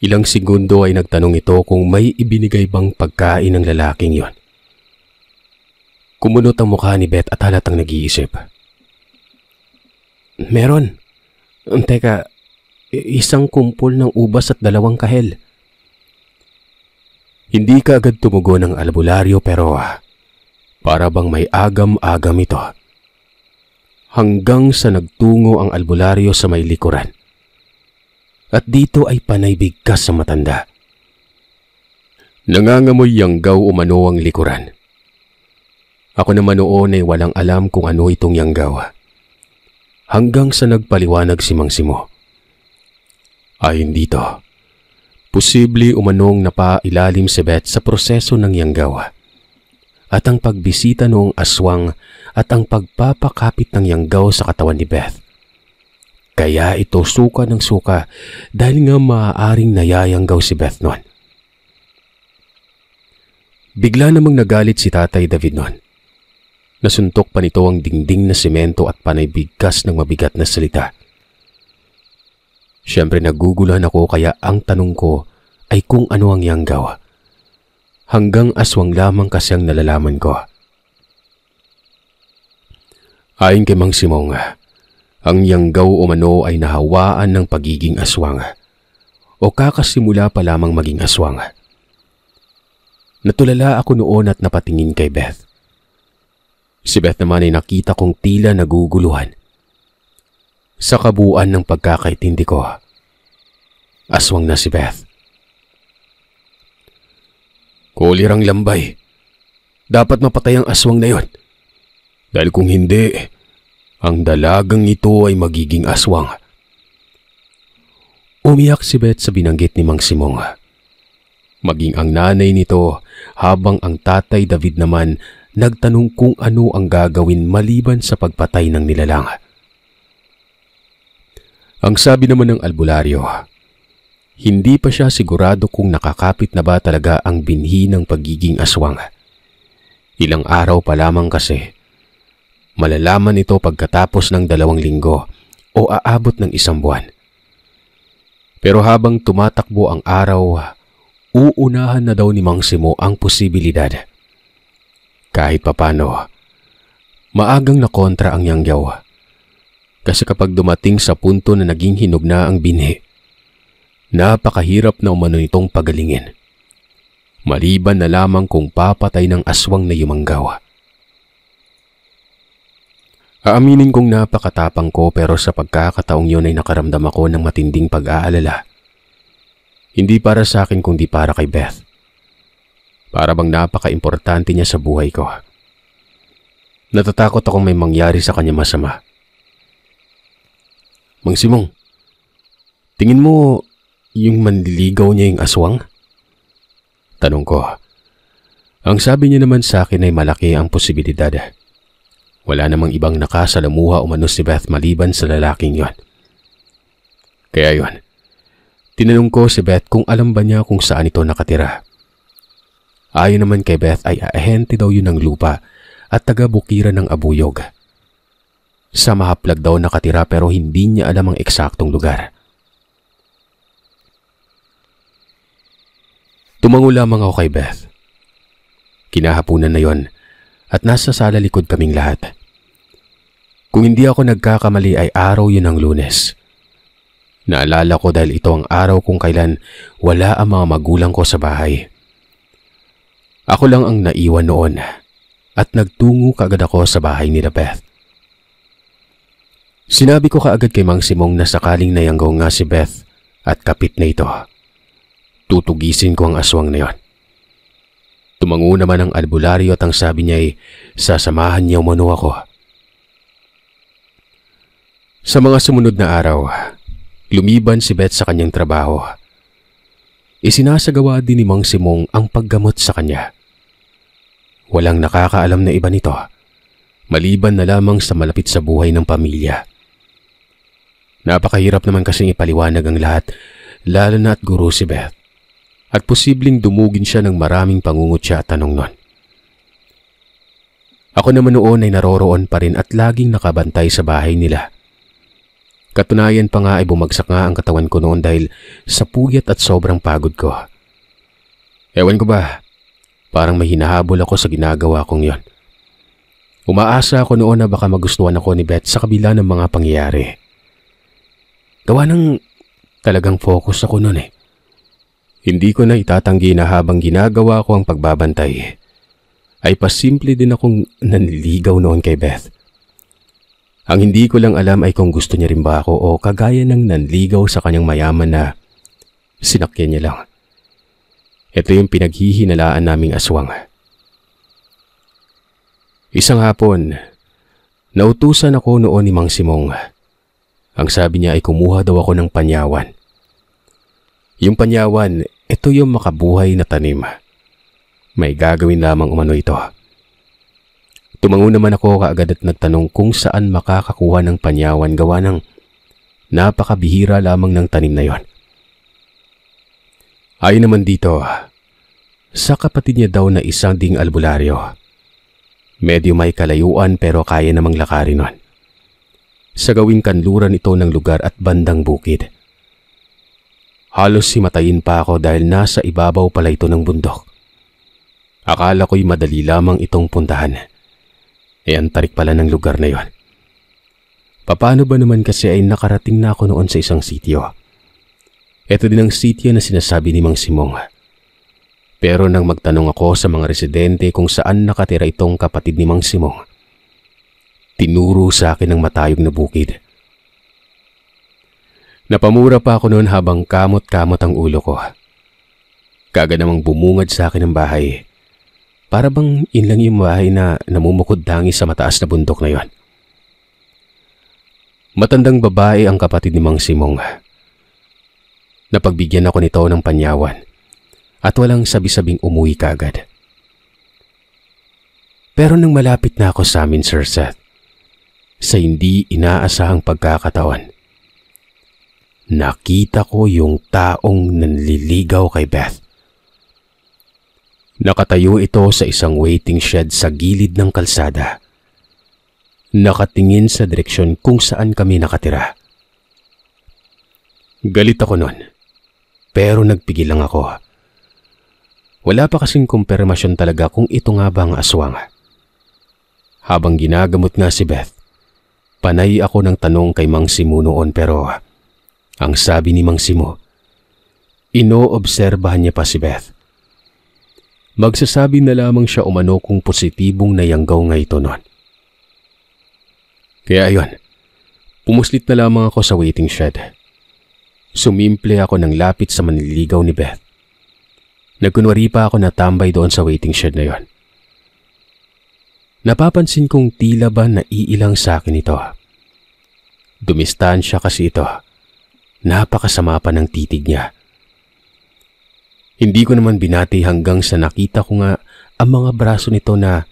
Ilang segundo ay nagtanong ito kung may ibinigay bang pagkain ng lalaking yon. Kumunot ang mukha ni Beth at halatang nag-iisip. Meron. Teka, isang kumpol ng ubas at dalawang kahel. Hindi ka agad tumugo ng albularyo pero ah, para bang may agam-agam ito. Hanggang sa nagtungo ang albularyo sa may likuran. At dito ay panay bigkas sa matanda. Nangangamoy yanggaw umano ang likuran. Ako naman noon ay walang alam kung ano itong yanggawa hanggang sa nagpaliwanag si Mang Simo. Ayon dito, posible umanong napailalim si Beth sa proseso ng Yanggawa at ang pagbisita noong aswang at ang pagpapakapit ng Yanggaw sa katawan ni Beth. Kaya ito suka ng suka dahil nga maaaring nayayanggaw si Beth noon. Bigla namang nagalit si Tatay David noon Nasuntok pa nito ang dingding na semento at panay bigkas ng mabigat na salita. Siyempre naguguluhan ako kaya ang tanong ko ay kung ano ang iyang gawa. Hanggang aswang lamang kasi ang nalalaman ko. Ayon kay Mang Simong, ang yanggaw o mano ay nahawaan ng pagiging aswang o kakasimula pa lamang maging aswang. Natulala ako noon at napatingin kay Beth. Si Beth naman ay nakita kong tila naguguluhan. Sa kabuuan ng pagkakaitindi ko, aswang na si Beth. Kulirang lambay. Dapat mapatay ang aswang na yon. Dahil kung hindi, ang dalagang ito ay magiging aswang. Umiyak si Beth sa binanggit ni Mang Simong. Maging ang nanay nito habang ang tatay David naman nagtanong kung ano ang gagawin maliban sa pagpatay ng nilalang. Ang sabi naman ng albularyo, hindi pa siya sigurado kung nakakapit na ba talaga ang binhi ng pagiging aswang. Ilang araw pa lamang kasi. Malalaman ito pagkatapos ng dalawang linggo o aabot ng isang buwan. Pero habang tumatakbo ang araw, uunahan na daw ni Mang Simo ang posibilidad kahit papano, maagang nakontra ang Yangyaw. Kasi kapag dumating sa punto na naging hinog na ang binhi, napakahirap na umano nitong pagalingin. Maliban na lamang kung papatay ng aswang na yumanggawa. Aaminin kong napakatapang ko pero sa pagkakataong yun ay nakaramdam ako ng matinding pag-aalala. Hindi para sa akin kundi para kay Beth. Para bang napaka-importante niya sa buhay ko. Natatakot akong may mangyari sa kanya masama. Mang Simong, tingin mo yung manliligaw niya yung aswang? Tanong ko. Ang sabi niya naman sa akin ay malaki ang posibilidad. Wala namang ibang nakasalamuha umanos si Beth maliban sa lalaking yon. Kaya yon, tinanong ko si Beth kung alam ba niya kung saan ito nakatira. Ayon naman kay Beth ay ahente daw yun ng lupa at taga-bukira ng abuyog. Sa mahaplag daw nakatira pero hindi niya alam ang eksaktong lugar. Tumango lamang ako kay Beth. Kinahapunan na yon at nasa sala likod kaming lahat. Kung hindi ako nagkakamali ay araw yun ang lunes. Naalala ko dahil ito ang araw kung kailan wala ang mga magulang ko sa bahay. Ako lang ang naiwan noon at nagtungo kaagad ako sa bahay ni Beth. Sinabi ko kaagad kay Mang Simong na sakaling nayanggaw nga si Beth at kapit na ito. Tutugisin ko ang aswang na yon. Tumango naman ang albularyo at ang sabi niya ay sasamahan niya umano ako. Sa mga sumunod na araw, lumiban si Beth sa kanyang trabaho. Isinasagawa din ni Mang Simong ang paggamot sa kanya. Walang nakakaalam na iba nito, maliban na lamang sa malapit sa buhay ng pamilya. Napakahirap naman kasing ipaliwanag ang lahat, lalo na at guro si Beth. At posibleng dumugin siya ng maraming pangungutya at tanong nun. Ako naman noon ay naroroon pa rin at laging nakabantay sa bahay nila. Katunayan pa nga ay bumagsak nga ang katawan ko noon dahil sa puyat at sobrang pagod ko. Ewan ko ba, Parang may hinahabol ako sa ginagawa kong yon. Umaasa ako noon na baka magustuhan ako ni Beth sa kabila ng mga pangyayari. Gawa ng talagang focus ako noon eh. Hindi ko na itatanggi na habang ginagawa ko ang pagbabantay ay pasimple din akong nanligaw noon kay Beth. Ang hindi ko lang alam ay kung gusto niya rin ba ako o kagaya ng nanligaw sa kanyang mayaman na sinakyan niya lang. Ito yung pinaghihinalaan naming aswang. Isang hapon, nautusan ako noon ni Mang Simong. Ang sabi niya ay kumuha daw ako ng panyawan. Yung panyawan, ito yung makabuhay na tanim. May gagawin lamang umano ito. Tumango naman ako kaagad at nagtanong kung saan makakakuha ng panyawan gawa ng napakabihira lamang ng tanim na yon. Ay naman dito, sa kapatid niya daw na isang ding albularyo. Medyo may kalayuan pero kaya namang lakarin nun. Sa gawing kanluran ito ng lugar at bandang bukid. Halos simatayin pa ako dahil nasa ibabaw pala ito ng bundok. Akala ko'y madali lamang itong puntahan. E ang tarik pala ng lugar na yon. Paano ba naman kasi ay nakarating na ako noon sa isang sityo? Ito din ang sitya na sinasabi ni Mang Simong. Pero nang magtanong ako sa mga residente kung saan nakatira itong kapatid ni Mang Simong, tinuro sa akin ang matayog na bukid. Napamura pa ako noon habang kamot-kamot ang ulo ko. Kaga namang bumungad sa akin ang bahay. Para bang inlang yung bahay na namumukod dangi sa mataas na bundok na yon. Matandang babae ang kapatid ni Mang Simong. Napagbigyan ako nito ng panyawan at walang sabi-sabing umuwi kagad. Pero nang malapit na ako sa amin, Sir Seth, sa hindi inaasahang pagkakataon, nakita ko yung taong nanliligaw kay Beth. Nakatayo ito sa isang waiting shed sa gilid ng kalsada. Nakatingin sa direksyon kung saan kami nakatira. Galit ako noon pero nagpigil lang ako. Wala pa kasing kumpirmasyon talaga kung ito nga ba ang aswang. Habang ginagamot nga si Beth, panay ako ng tanong kay Mang Simu noon pero ang sabi ni Mang Simu, inoobserbahan niya pa si Beth. Magsasabi na lamang siya umano kung positibong nayanggaw nga ito noon. Kaya yon, pumuslit na lamang ako sa waiting shed Sumimple ako ng lapit sa manliligaw ni Beth. Nagkunwari pa ako na tambay doon sa waiting shed na yon. Napapansin kong tila ba naiilang sa akin ito. Dumistansya kasi ito. Napakasama pa ng titig niya. Hindi ko naman binati hanggang sa nakita ko nga ang mga braso nito na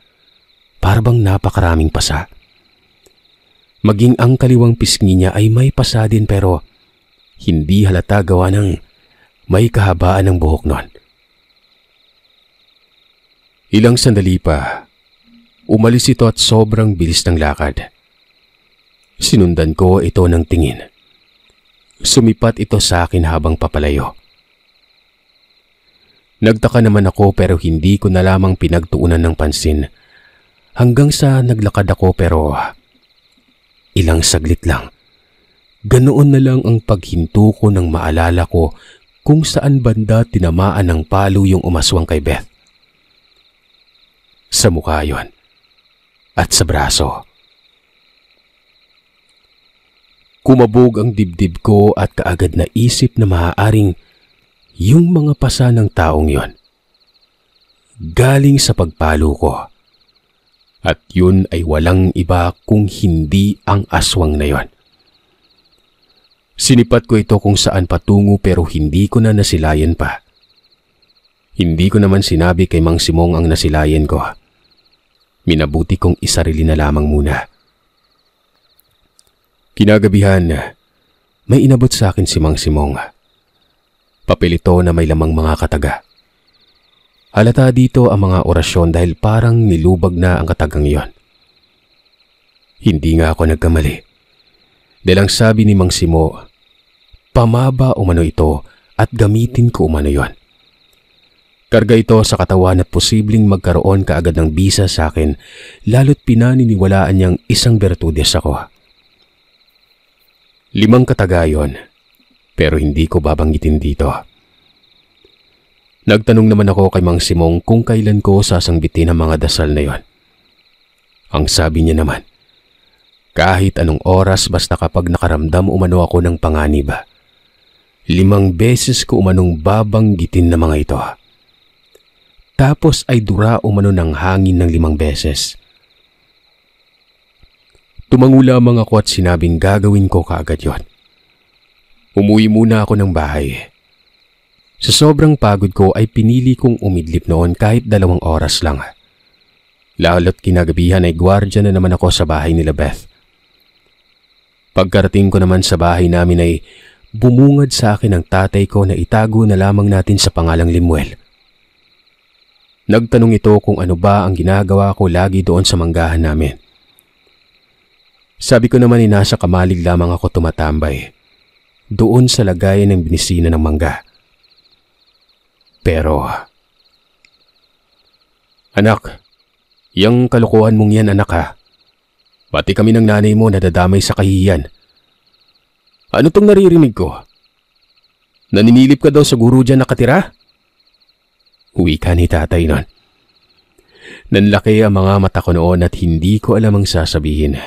parabang napakaraming pasa. Maging ang kaliwang pisngi niya ay may pasa din pero hindi halata gawa ng may kahabaan ng buhok noon. Ilang sandali pa, umalis ito at sobrang bilis ng lakad. Sinundan ko ito ng tingin. Sumipat ito sa akin habang papalayo. Nagtaka naman ako pero hindi ko na lamang pinagtuunan ng pansin. Hanggang sa naglakad ako pero ilang saglit lang Ganoon na lang ang paghinto ko nang maalala ko kung saan banda tinamaan ng palo yung umaswang kay Beth. Sa mukha yon at sa braso. Kumabog ang dibdib ko at kaagad na isip na maaaring yung mga pasa ng taong yon. Galing sa pagpalo ko. At yun ay walang iba kung hindi ang aswang na yon. Sinipat ko ito kung saan patungo pero hindi ko na nasilayan pa. Hindi ko naman sinabi kay Mang Simong ang nasilayan ko. Minabuti kong isarili na lamang muna. Kinagabihan, may inabot sa akin si Mang Simong. Papilito na may lamang mga kataga. Halata dito ang mga orasyon dahil parang nilubag na ang katagang yon. Hindi nga ako nagkamali. Dahil ang sabi ni Mang Simo, pamaba umano ito at gamitin ko umano yon. Karga ito sa katawan at posibleng magkaroon kaagad ng bisa sa akin lalo't pinaniniwalaan niyang isang bertudes ako. Limang katagayon pero hindi ko babanggitin dito. Nagtanong naman ako kay Mang Simong kung kailan ko sasangbitin ang mga dasal na yon. Ang sabi niya naman, kahit anong oras basta kapag nakaramdam umano ako ng panganib. Limang beses ko umanong babanggitin na mga ito. Tapos ay dura umano ng hangin ng limang beses. Tumangu lamang ako at sinabing gagawin ko kaagad yon. Umuwi muna ako ng bahay. Eh. Sa sobrang pagod ko ay pinili kong umidlip noon kahit dalawang oras lang. Lalo't kinagabihan ay gwardya na naman ako sa bahay nila Beth. Pagkarating ko naman sa bahay namin ay bumungad sa akin ang tatay ko na itago na lamang natin sa pangalang Limuel. Nagtanong ito kung ano ba ang ginagawa ko lagi doon sa manggahan namin. Sabi ko naman ni nasa kamalig lamang ako tumatambay. Doon sa lagayan ng binisina ng mangga. Pero... Anak, yung kalukuhan mong yan anak ha. Pati kami ng nanay mo nadadamay sa kahihiyan. Ano tong naririnig ko? Naninilip ka daw sa guru dyan nakatira? Uwi ka ni tatay nun. Nanlaki ang mga mata ko noon at hindi ko alam ang sasabihin.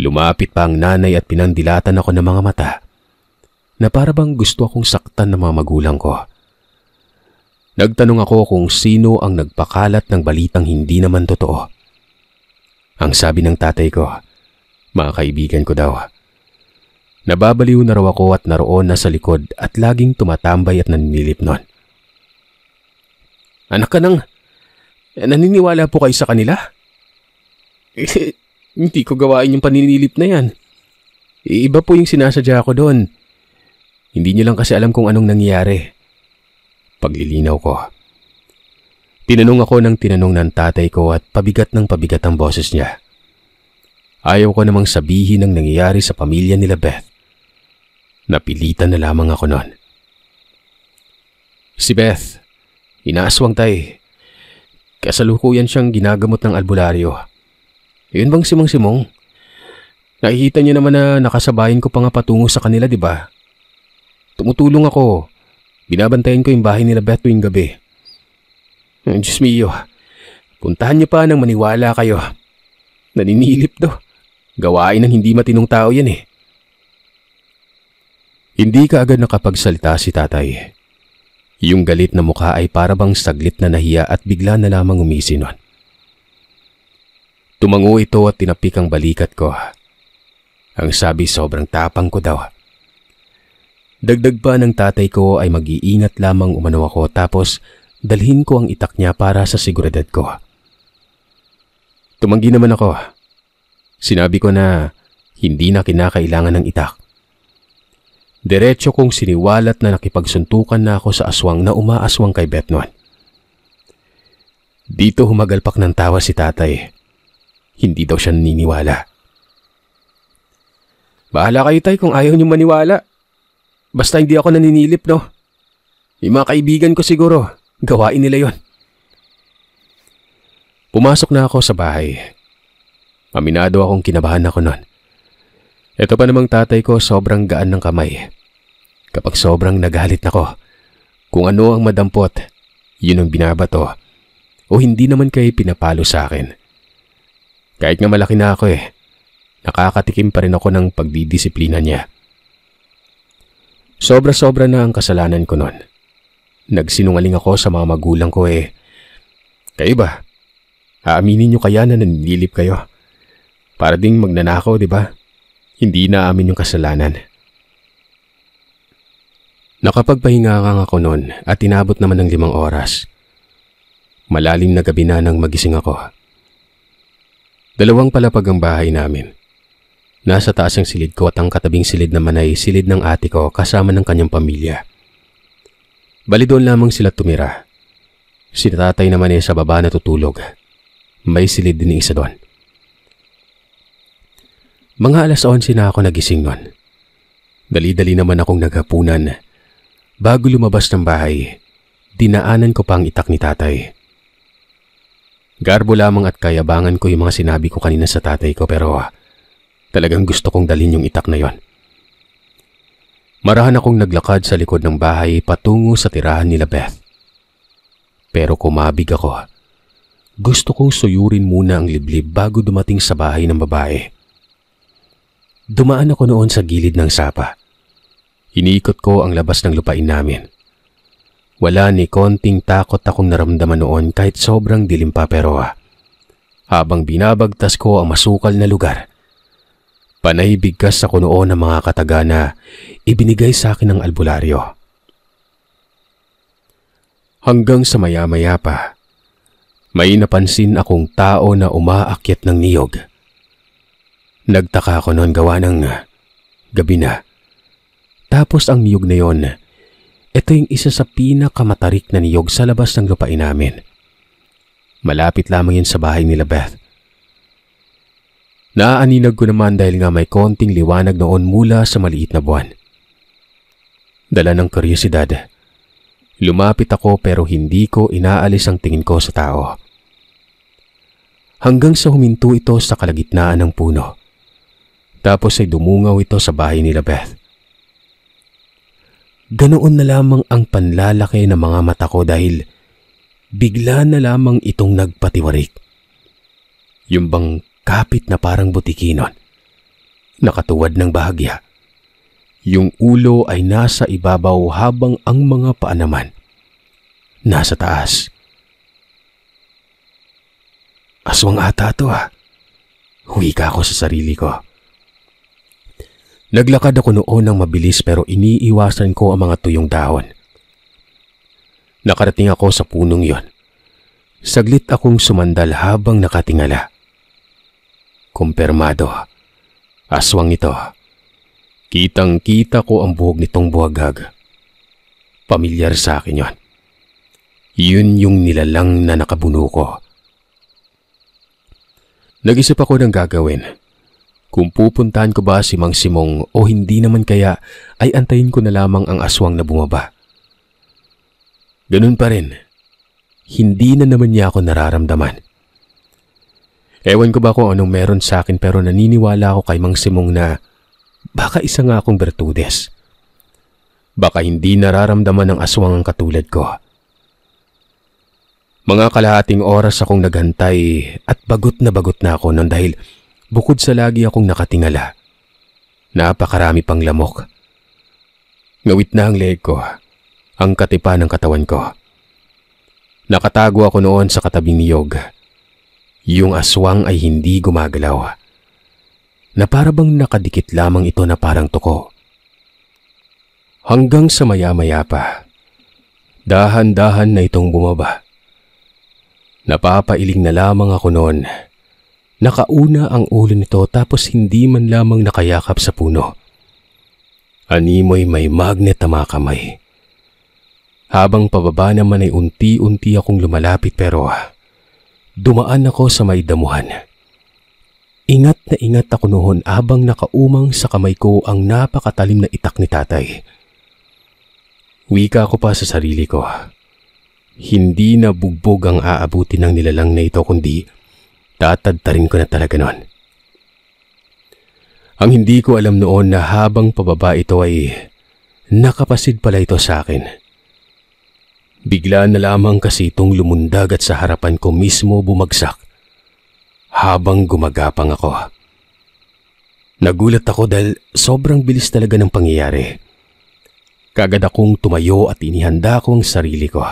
Lumapit pa ang nanay at pinandilatan ako ng mga mata na para bang gusto akong saktan ng mga magulang ko. Nagtanong ako kung sino ang nagpakalat ng balitang hindi naman totoo. Ang sabi ng tatay ko, mga kaibigan ko daw. Nababaliw na raw ako at naroon na sa likod at laging tumatambay at naninilip nun. Anak ka nang, eh, naniniwala po kayo sa kanila? (laughs) Eh, hindi ko gawain yung paninilip na yan. Eh, iba po yung sinasadya ko doon. Hindi niyo lang kasi alam kung anong nangyayari. Paglilinaw ko. Tinanong ako ng tinanong ng tatay ko at pabigat ng pabigat ang boses niya. Ayaw ko namang sabihin ang nangyayari sa pamilya nila Beth. Napilitan na lamang ako noon. Si Beth, inaaswang tay. Eh. Kasalukuyan siyang ginagamot ng albularyo. Yun bang simong-simong? Nakikita niya naman na nakasabayan ko pa nga patungo sa kanila, di ba? Tumutulong ako. Binabantayan ko yung bahay nila Beth tuwing gabi. Diyos mio, puntahan niyo pa nang maniwala kayo. Naninilip do. Gawain ng hindi matinong tao yan eh. Hindi ka agad nakapagsalita si tatay. Yung galit na mukha ay parabang saglit na nahiya at bigla na lamang umisinon. Tumango ito at tinapik ang balikat ko. Ang sabi sobrang tapang ko daw. Dagdag pa ng tatay ko ay mag-iingat lamang umano ako tapos dalhin ko ang itak niya para sa siguridad ko. Tumanggi naman ako. Sinabi ko na hindi na kinakailangan ng itak. Diretso kong siniwalat na nakipagsuntukan na ako sa aswang na umaaswang kay Betnon. Dito humagalpak ng tawa si tatay. Hindi daw siya naniniwala. Bahala kayo tay kung ayaw niyo maniwala. Basta hindi ako naninilip, no? Yung mga kaibigan ko siguro. Gawain nila yon. Pumasok na ako sa bahay. Aminado akong kinabahan ako nun. Ito pa namang tatay ko sobrang gaan ng kamay. Kapag sobrang nagalit nako, kung ano ang madampot, yun ang binabato o hindi naman kay pinapalo sa akin. Kahit nga malaki na ako eh, nakakatikim pa rin ako ng pagdidisiplina niya. Sobra-sobra na ang kasalanan ko noon. Nagsinungaling ako sa mga magulang ko eh. Kayo ba? Aaminin nyo kaya na nanilip kayo? Para ding magnanakaw, di ba? Hindi na amin yung kasalanan. Nakapagpahinga kang ako noon at tinabot naman ng limang oras. Malalim na gabi na nang magising ako. Dalawang palapag ang bahay namin. Nasa taas ang silid ko at ang katabing silid naman ay silid ng ate ko kasama ng kanyang pamilya. Bali doon lamang sila tumira. Si tatay naman ay sa baba tutulog. May silid din isa doon. Mga alas 11 na ako nagising noon. Dali-dali naman akong naghapunan. Bago lumabas ng bahay, dinaanan ko pa ang itak ni tatay. Garbo lamang at kayabangan ko yung mga sinabi ko kanina sa tatay ko pero ah, talagang gusto kong dalhin yung itak na yon. Marahan akong naglakad sa likod ng bahay patungo sa tirahan nila Beth. Pero kumabig ako. Gusto kong suyurin muna ang liblib bago dumating sa bahay ng babae. Dumaan ako noon sa gilid ng sapa. Iniikot ko ang labas ng lupain namin. Wala ni konting takot akong naramdaman noon kahit sobrang dilim pa pero ah. Habang binabagtas ko ang masukal na lugar, Panay bigkas ako noon ng mga kataga na ibinigay sa akin ng albularyo. Hanggang sa maya-maya pa, may napansin akong tao na umaakyat ng niyog. Nagtaka ako noon gawa ng gabi na. Tapos ang niyog na yon, ito yung isa sa pinakamatarik na niyog sa labas ng lupain namin. Malapit lamang yun sa bahay nila Beth. Naaaninag ko naman dahil nga may konting liwanag noon mula sa maliit na buwan. Dala ng kuryosidad. Lumapit ako pero hindi ko inaalis ang tingin ko sa tao. Hanggang sa huminto ito sa kalagitnaan ng puno. Tapos ay dumungaw ito sa bahay nila Beth. Ganoon na lamang ang panlalaki ng mga mata ko dahil bigla na lamang itong nagpatiwarik. Yung bang kapit na parang butikinon. Nakatuwad ng bahagya. Yung ulo ay nasa ibabaw habang ang mga paa naman nasa taas. Aswang ata to ah. Huwi ka ako sa sarili ko. Naglakad ako noon ng mabilis pero iniiwasan ko ang mga tuyong dahon. Nakarating ako sa punong yon. Saglit akong sumandal habang nakatingala. Kumpirmado. Aswang ito. Kitang kita ko ang buhog nitong buhagag. Pamilyar sa akin yon. Yun yung nilalang na nakabuno ko. Nag-isip ako ng gagawin. Kung pupuntahan ko ba si Mang Simong o hindi naman kaya ay antayin ko na lamang ang aswang na bumaba. Ganun pa rin, hindi na naman niya ako nararamdaman. Ewan ko ba kung anong meron sa akin pero naniniwala ako kay Mang Simong na baka isa nga akong bertudes. Baka hindi nararamdaman ng aswang ang katulad ko. Mga kalahating oras akong naghantay at bagot na bagot na ako nang dahil bukod sa lagi akong nakatingala. Napakarami pang lamok. Ngawit na ang leeg ko, ang katipa ng katawan ko. Nakatago ako noon sa katabing niyog. Yog yung aswang ay hindi gumagalaw. Na parabang nakadikit lamang ito na parang toko. Hanggang sa maya-maya pa, dahan-dahan na itong bumaba. Napapailing na lamang ako noon. Nakauna ang ulo nito tapos hindi man lamang nakayakap sa puno. Animoy may magnet na mga kamay. Habang pababa naman ay unti-unti akong lumalapit pero dumaan ako sa may damuhan. Ingat na ingat ako noon habang nakaumang sa kamay ko ang napakatalim na itak ni tatay. Wika ko pa sa sarili ko. Hindi na bugbog ang aabuti ng nilalang na ito kundi tatadtarin ko na talaga noon. Ang hindi ko alam noon na habang pababa ito ay nakapasid pala ito sa akin. Bigla na lamang kasi itong lumundag at sa harapan ko mismo bumagsak habang gumagapang ako. Nagulat ako dahil sobrang bilis talaga ng pangyayari. Kagad akong tumayo at inihanda ko ang sarili ko.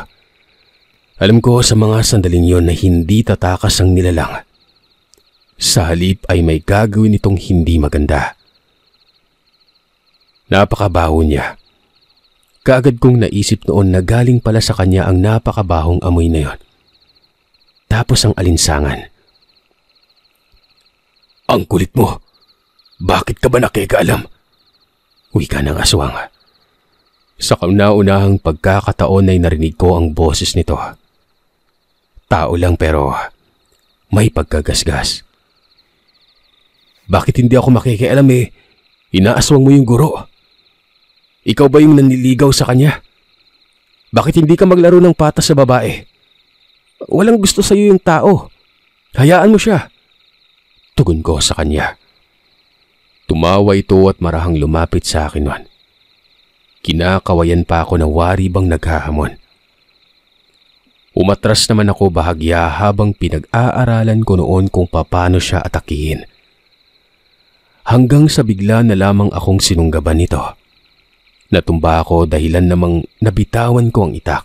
Alam ko sa mga sandaling yon na hindi tatakas ang nilalang. Sa halip ay may gagawin itong hindi maganda. Napakabaho niya. Kaagad kong naisip noon na galing pala sa kanya ang napakabahong amoy na yon. Tapos ang alinsangan. Ang kulit mo! Bakit ka ba nakikaalam? Wika ng aswang. Sa kauna-unahang pagkakataon ay narinig ko ang boses nito. Tao lang pero may pagkagasgas. Bakit hindi ako makikialam eh? Inaaswang mo yung guro. Ikaw ba yung naniligaw sa kanya? Bakit hindi ka maglaro ng patas sa babae? Walang gusto sa iyo yung tao. Hayaan mo siya. Tugon ko sa kanya. Tumawa ito at marahang lumapit sa akin noon. Kinakawayan pa ako na wari bang naghahamon. Umatras naman ako bahagya habang pinag-aaralan ko noon kung paano siya atakihin. Hanggang sa bigla na lamang akong sinunggaban nito. Natumba ako dahilan namang nabitawan ko ang itak.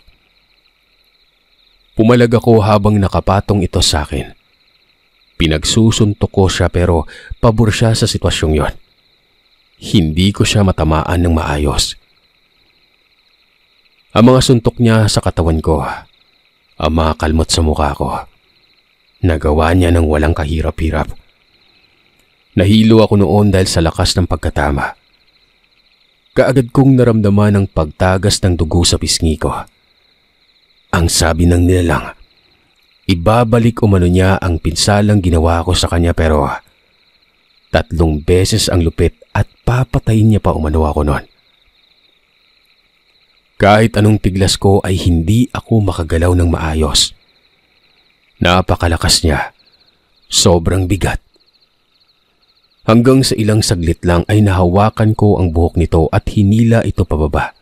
Pumalag ako habang nakapatong ito sa akin. Pinagsusuntok ko siya pero pabor siya sa sitwasyong yon. Hindi ko siya matamaan ng maayos. Ang mga suntok niya sa katawan ko, ang mga kalmot sa mukha ko, nagawa niya ng walang kahirap-hirap. Nahilo ako noon dahil sa lakas ng pagkatama kaagad kong naramdaman ang pagtagas ng dugo sa pisngi ko. Ang sabi ng nilalang, ibabalik umano niya ang pinsalang ginawa ko sa kanya pero tatlong beses ang lupit at papatayin niya pa umano ako noon. Kahit anong tiglas ko ay hindi ako makagalaw ng maayos. Napakalakas niya. Sobrang bigat. Hanggang sa ilang saglit lang ay nahawakan ko ang buhok nito at hinila ito pababa.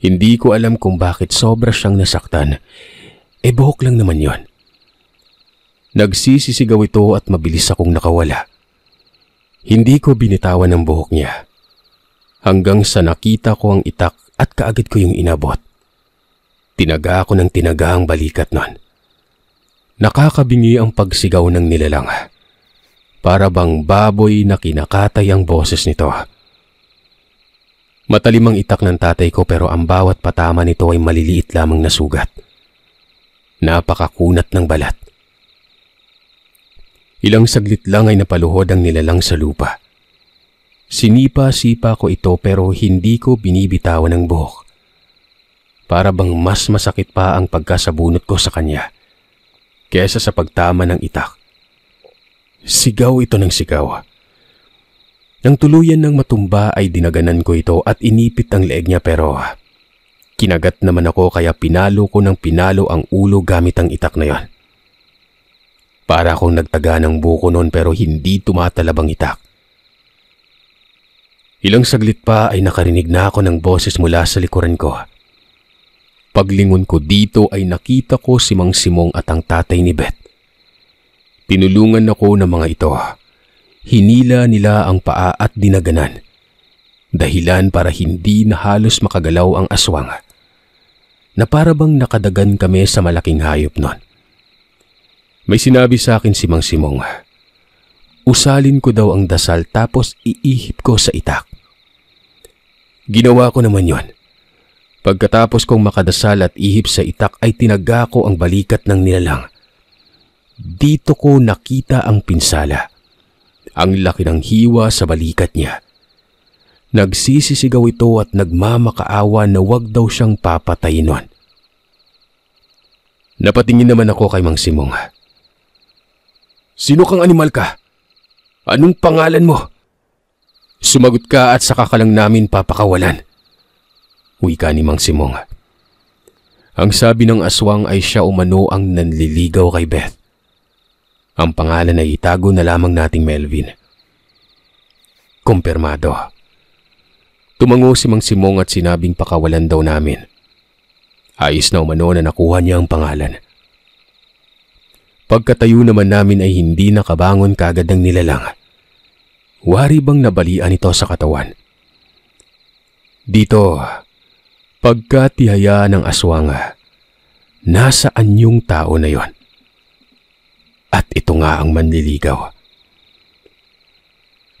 Hindi ko alam kung bakit sobra siyang nasaktan. E buhok lang naman yon. Nagsisisigaw ito at mabilis akong nakawala. Hindi ko binitawan ang buhok niya. Hanggang sa nakita ko ang itak at kaagad ko yung inabot. Tinaga ako ng tinaga ang balikat nun. Nakakabingi ang pagsigaw ng nilalang para bang baboy na kinakatay ang boses nito. Matalim ang itak ng tatay ko pero ang bawat patama nito ay maliliit lamang na sugat. Napakakunat ng balat. Ilang saglit lang ay napaluhod ang nilalang sa lupa. Sinipa-sipa ko ito pero hindi ko binibitawan ang buhok. Para bang mas masakit pa ang pagkasabunot ko sa kanya kesa sa pagtama ng itak. Sigaw ito ng sigaw. Nang tuluyan ng matumba ay dinaganan ko ito at inipit ang leeg niya pero kinagat naman ako kaya pinalo ko ng pinalo ang ulo gamit ang itak na yon. Para akong nagtaga ng buko noon pero hindi tumatalab ang itak. Ilang saglit pa ay nakarinig na ako ng boses mula sa likuran ko. Paglingon ko dito ay nakita ko si Mang Simong at ang tatay ni Beth. Tinulungan ako ng mga ito. Hinila nila ang paa at dinaganan. Dahilan para hindi na halos makagalaw ang aswang. Na parabang nakadagan kami sa malaking hayop noon. May sinabi sa akin si Mang Simong. Usalin ko daw ang dasal tapos iihip ko sa itak. Ginawa ko naman yon. Pagkatapos kong makadasal at ihip sa itak ay tinaga ko ang balikat ng nilalang dito ko nakita ang pinsala. Ang laki ng hiwa sa balikat niya. Nagsisisigaw ito at nagmamakaawa na wag daw siyang papatayin nun. Napatingin naman ako kay Mang Simong. Sino kang animal ka? Anong pangalan mo? Sumagot ka at saka ka lang namin papakawalan. ka ni Mang Simong. Ang sabi ng aswang ay siya umano ang nanliligaw kay Beth. Ang pangalan ay itago na lamang nating Melvin. Kumpirmado. Tumango si Mang Simong at sinabing pakawalan daw namin. Ayos na umano na nakuha niya ang pangalan. Pagkatayo naman namin ay hindi nakabangon kagad ng nilalang. Wari bang nabalian ito sa katawan? Dito, pagkatihayaan ng aswang, nasaan yung tao na yon? at ito nga ang manliligaw.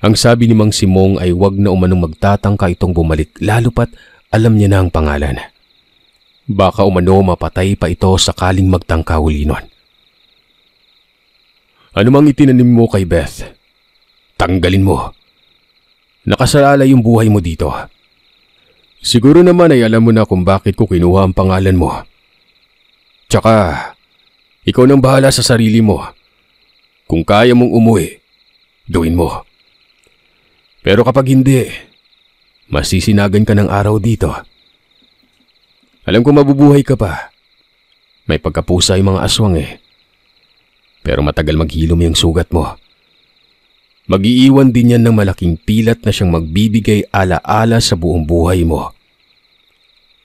Ang sabi ni Mang Simong ay wag na umanong magtatangka itong bumalik lalo pat alam niya na ang pangalan. Baka umano mapatay pa ito sakaling magtangka huli nun. Ano mang itinanim mo kay Beth, tanggalin mo. Nakasalalay yung buhay mo dito. Siguro naman ay alam mo na kung bakit ko kinuha ang pangalan mo. Tsaka, ikaw nang bahala sa sarili mo. Kung kaya mong umuwi, gawin mo. Pero kapag hindi, masisinagan ka ng araw dito. Alam ko mabubuhay ka pa. May pagkapusa yung mga aswang eh. Pero matagal maghilom yung sugat mo. Magiiwan din yan ng malaking pilat na siyang magbibigay alaala -ala sa buong buhay mo.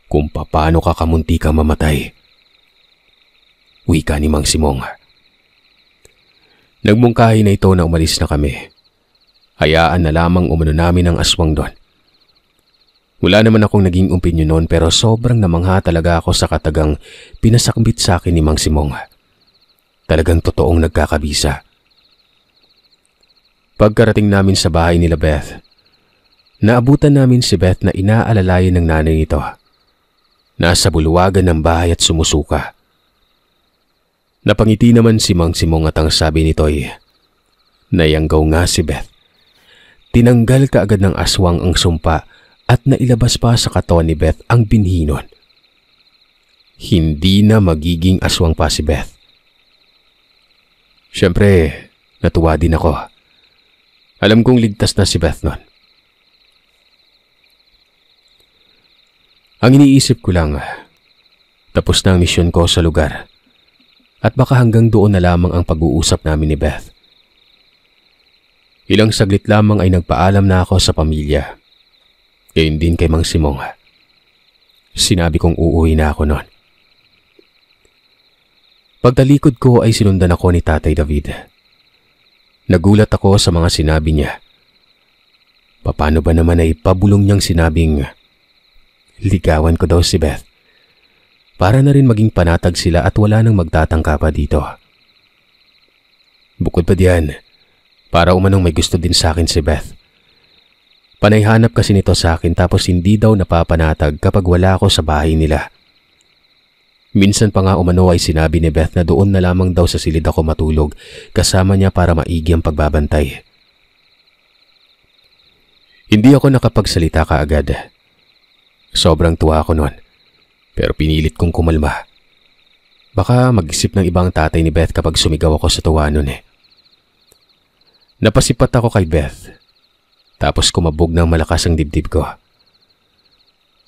Kung paano ka kamunti ka mamatay. Wika ni Mang Simong. Nagmungkahi na ito na umalis na kami. Hayaan na lamang umano namin ang aswang doon. Wala naman akong naging opinion noon pero sobrang namangha talaga ako sa katagang pinasakbit sa akin ni Mang Simong. Talagang totoong nagkakabisa. Pagkarating namin sa bahay nila Beth, naabutan namin si Beth na inaalalayan ng nanay nito. Nasa bulwagan ng bahay at sumusuka. Napangiti naman si Mang Simong at ang sabi ni Toy. Nayanggaw nga si Beth. Tinanggal kaagad ng aswang ang sumpa at nailabas pa sa katawan ni Beth ang binhinon. Hindi na magiging aswang pa si Beth. Siyempre, natuwa din ako. Alam kong ligtas na si Beth noon. Ang iniisip ko lang, tapos na ang misyon ko sa lugar at baka hanggang doon na lamang ang pag-uusap namin ni Beth. Ilang saglit lamang ay nagpaalam na ako sa pamilya. Gayon din kay Mang Simong. Sinabi kong uuwi na ako noon. Pagtalikod ko ay sinundan ako ni Tatay David. Nagulat ako sa mga sinabi niya. Paano ba naman ay pabulong niyang sinabing ligawan ko daw si Beth? para na rin maging panatag sila at wala nang magtatangka pa dito. Bukod pa diyan, para umanong may gusto din sa akin si Beth. Panayhanap kasi nito sa akin tapos hindi daw napapanatag kapag wala ako sa bahay nila. Minsan pa nga umano ay sinabi ni Beth na doon na lamang daw sa silid ako matulog kasama niya para maigi ang pagbabantay. Hindi ako nakapagsalita kaagad. Sobrang tuwa ako noon pero pinilit kong kumalma. Baka mag-isip ng ibang tatay ni Beth kapag sumigaw ako sa tuwa nun eh. Napasipat ako kay Beth. Tapos kumabog ng malakas ang dibdib ko.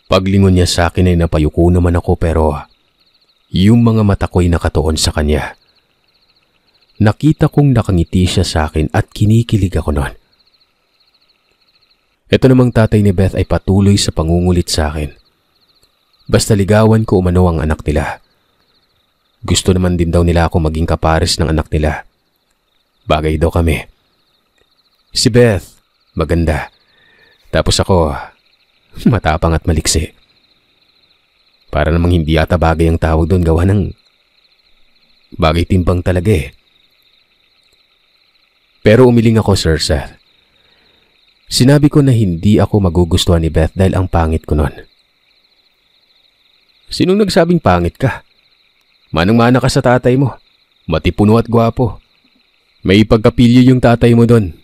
Paglingon niya sa akin ay napayuko naman ako pero yung mga mata ko'y nakatuon sa kanya. Nakita kong nakangiti siya sa akin at kinikilig ako noon. Ito namang tatay ni Beth ay patuloy sa pangungulit sa akin. Basta ligawan ko umano ang anak nila. Gusto naman din daw nila ako maging kapares ng anak nila. Bagay daw kami. Si Beth, maganda. Tapos ako, (laughs) matapang at maliksi. Para namang hindi ata bagay ang tawag doon gawa ng bagay timbang talaga eh. Pero umiling ako, Sir Seth. Sinabi ko na hindi ako magugustuhan ni Beth dahil ang pangit ko noon. Sinong nagsabing pangit ka? Manang-mana ka sa tatay mo. Matipuno at gwapo. May pagkapilyo yung tatay mo doon.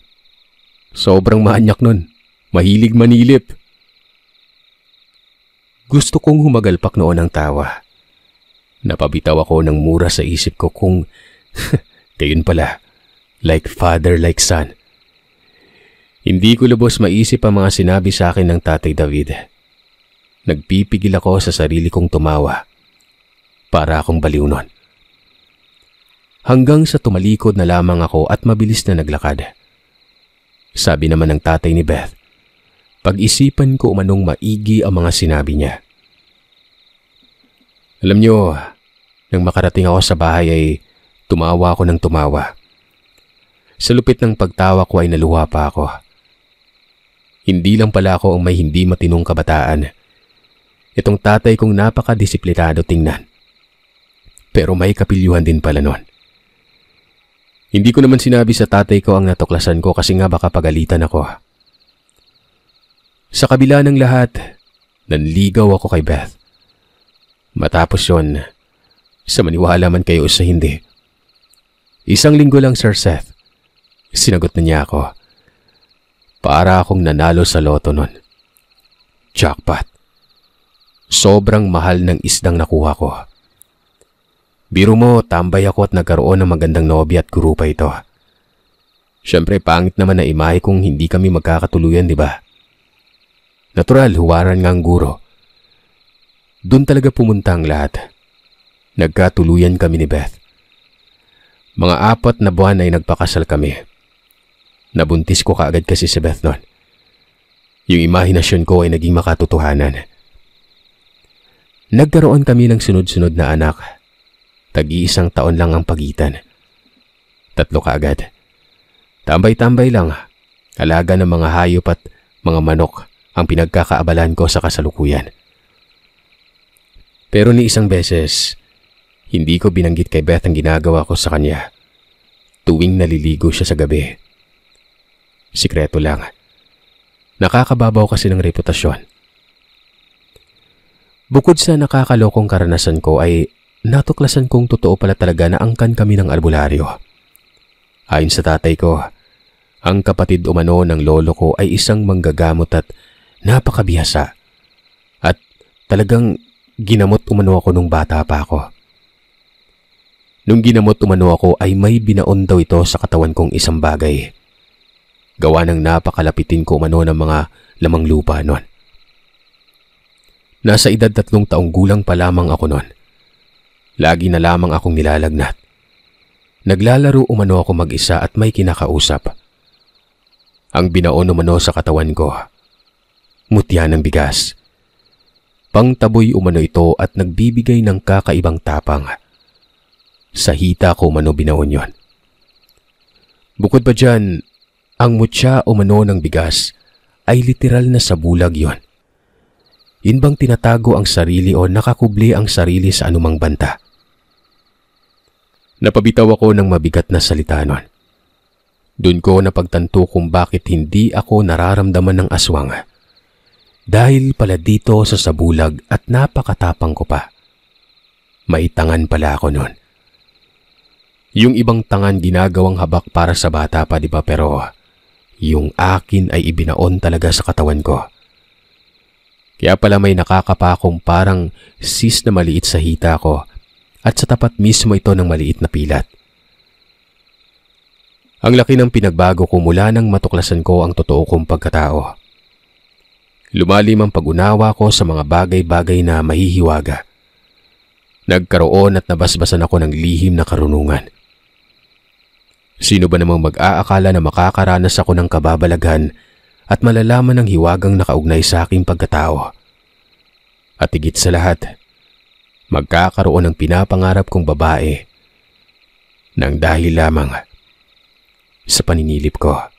Sobrang maanyak nun. Mahilig manilip. Gusto kong humagalpak noon ang tawa. Napabitaw ako ng mura sa isip ko kung... kayun (laughs) pala. Like father, like son. Hindi ko lubos maisip ang mga sinabi sa akin ng tatay David. Nagpipigil ako sa sarili kong tumawa para akong baliw nun. Hanggang sa tumalikod na lamang ako at mabilis na naglakad. Sabi naman ng tatay ni Beth, pag-isipan ko umanong maigi ang mga sinabi niya. Alam niyo, nang makarating ako sa bahay ay tumawa ako ng tumawa. Sa lupit ng pagtawa ko ay naluha pa ako. Hindi lang pala ako ang may hindi matinong kabataan. Itong tatay kong napakadisiplinado tingnan. Pero may kapilyuhan din pala noon. Hindi ko naman sinabi sa tatay ko ang natuklasan ko kasi nga baka pagalitan ako. Ah. Sa kabila ng lahat, nanligaw ako kay Beth. Matapos yon, sa maniwala man kayo o sa hindi. Isang linggo lang, Sir Seth. Sinagot na niya ako. Para akong nanalo sa loto nun. Jackpot. Sobrang mahal ng isdang nakuha ko. Biro mo, tambay ako at nagkaroon ng magandang nobya at guru pa ito. Siyempre, pangit naman na imahe kung hindi kami magkakatuluyan, di ba? Natural, huwaran nga ang guro. Doon talaga pumunta ang lahat. Nagkatuluyan kami ni Beth. Mga apat na buwan ay nagpakasal kami. Nabuntis ko kaagad kasi si Beth noon. Yung imahinasyon ko ay naging makatotohanan. Nagkaroon kami ng sunod-sunod na anak. Tag-iisang taon lang ang pagitan. Tatlo kaagad. Tambay-tambay lang. Alaga ng mga hayop at mga manok ang pinagkakaabalan ko sa kasalukuyan. Pero ni isang beses, hindi ko binanggit kay Beth ang ginagawa ko sa kanya tuwing naliligo siya sa gabi. Sikreto lang. Nakakababaw kasi ng reputasyon. Bukod sa nakakalokong karanasan ko ay natuklasan kong totoo pala talaga na angkan kami ng albularyo. Ayon sa tatay ko, ang kapatid umano ng lolo ko ay isang manggagamot at napakabihasa. At talagang ginamot umano ako nung bata pa ako. Nung ginamot umano ako ay may binaon daw ito sa katawan kong isang bagay. Gawa ng napakalapitin ko umano ng mga lamang lupa noon. Nasa edad tatlong taong gulang pa lamang ako noon. Lagi na lamang akong nilalagnat. Naglalaro umano ako mag-isa at may kinakausap. Ang binaon umano sa katawan ko. Mutya ng bigas. Pangtaboy umano ito at nagbibigay ng kakaibang tapang. Sa hita ko umano binaon yon. Bukod pa dyan, ang mutya umano ng bigas ay literal na sa bulag yon yun bang tinatago ang sarili o nakakubli ang sarili sa anumang banta? Napabitaw ako ng mabigat na salita nun. Doon ko napagtanto kung bakit hindi ako nararamdaman ng aswang. Dahil pala dito sa sabulag at napakatapang ko pa. Maitangan pala ako noon. Yung ibang tangan ginagawang habak para sa bata pa di ba pero yung akin ay ibinaon talaga sa katawan ko. Kaya pala may nakakapa akong parang sis na maliit sa hita ko at sa tapat mismo ito ng maliit na pilat. Ang laki ng pinagbago ko mula nang matuklasan ko ang totoo kong pagkatao. Lumalim ang pag-unawa ko sa mga bagay-bagay na mahihiwaga. Nagkaroon at nabasbasan ako ng lihim na karunungan. Sino ba namang mag-aakala na makakaranas ako ng kababalaghan at malalaman ang hiwagang nakaugnay sa aking pagkatao. At igit sa lahat, magkakaroon ng pinapangarap kong babae nang dahil lamang sa paninilip ko.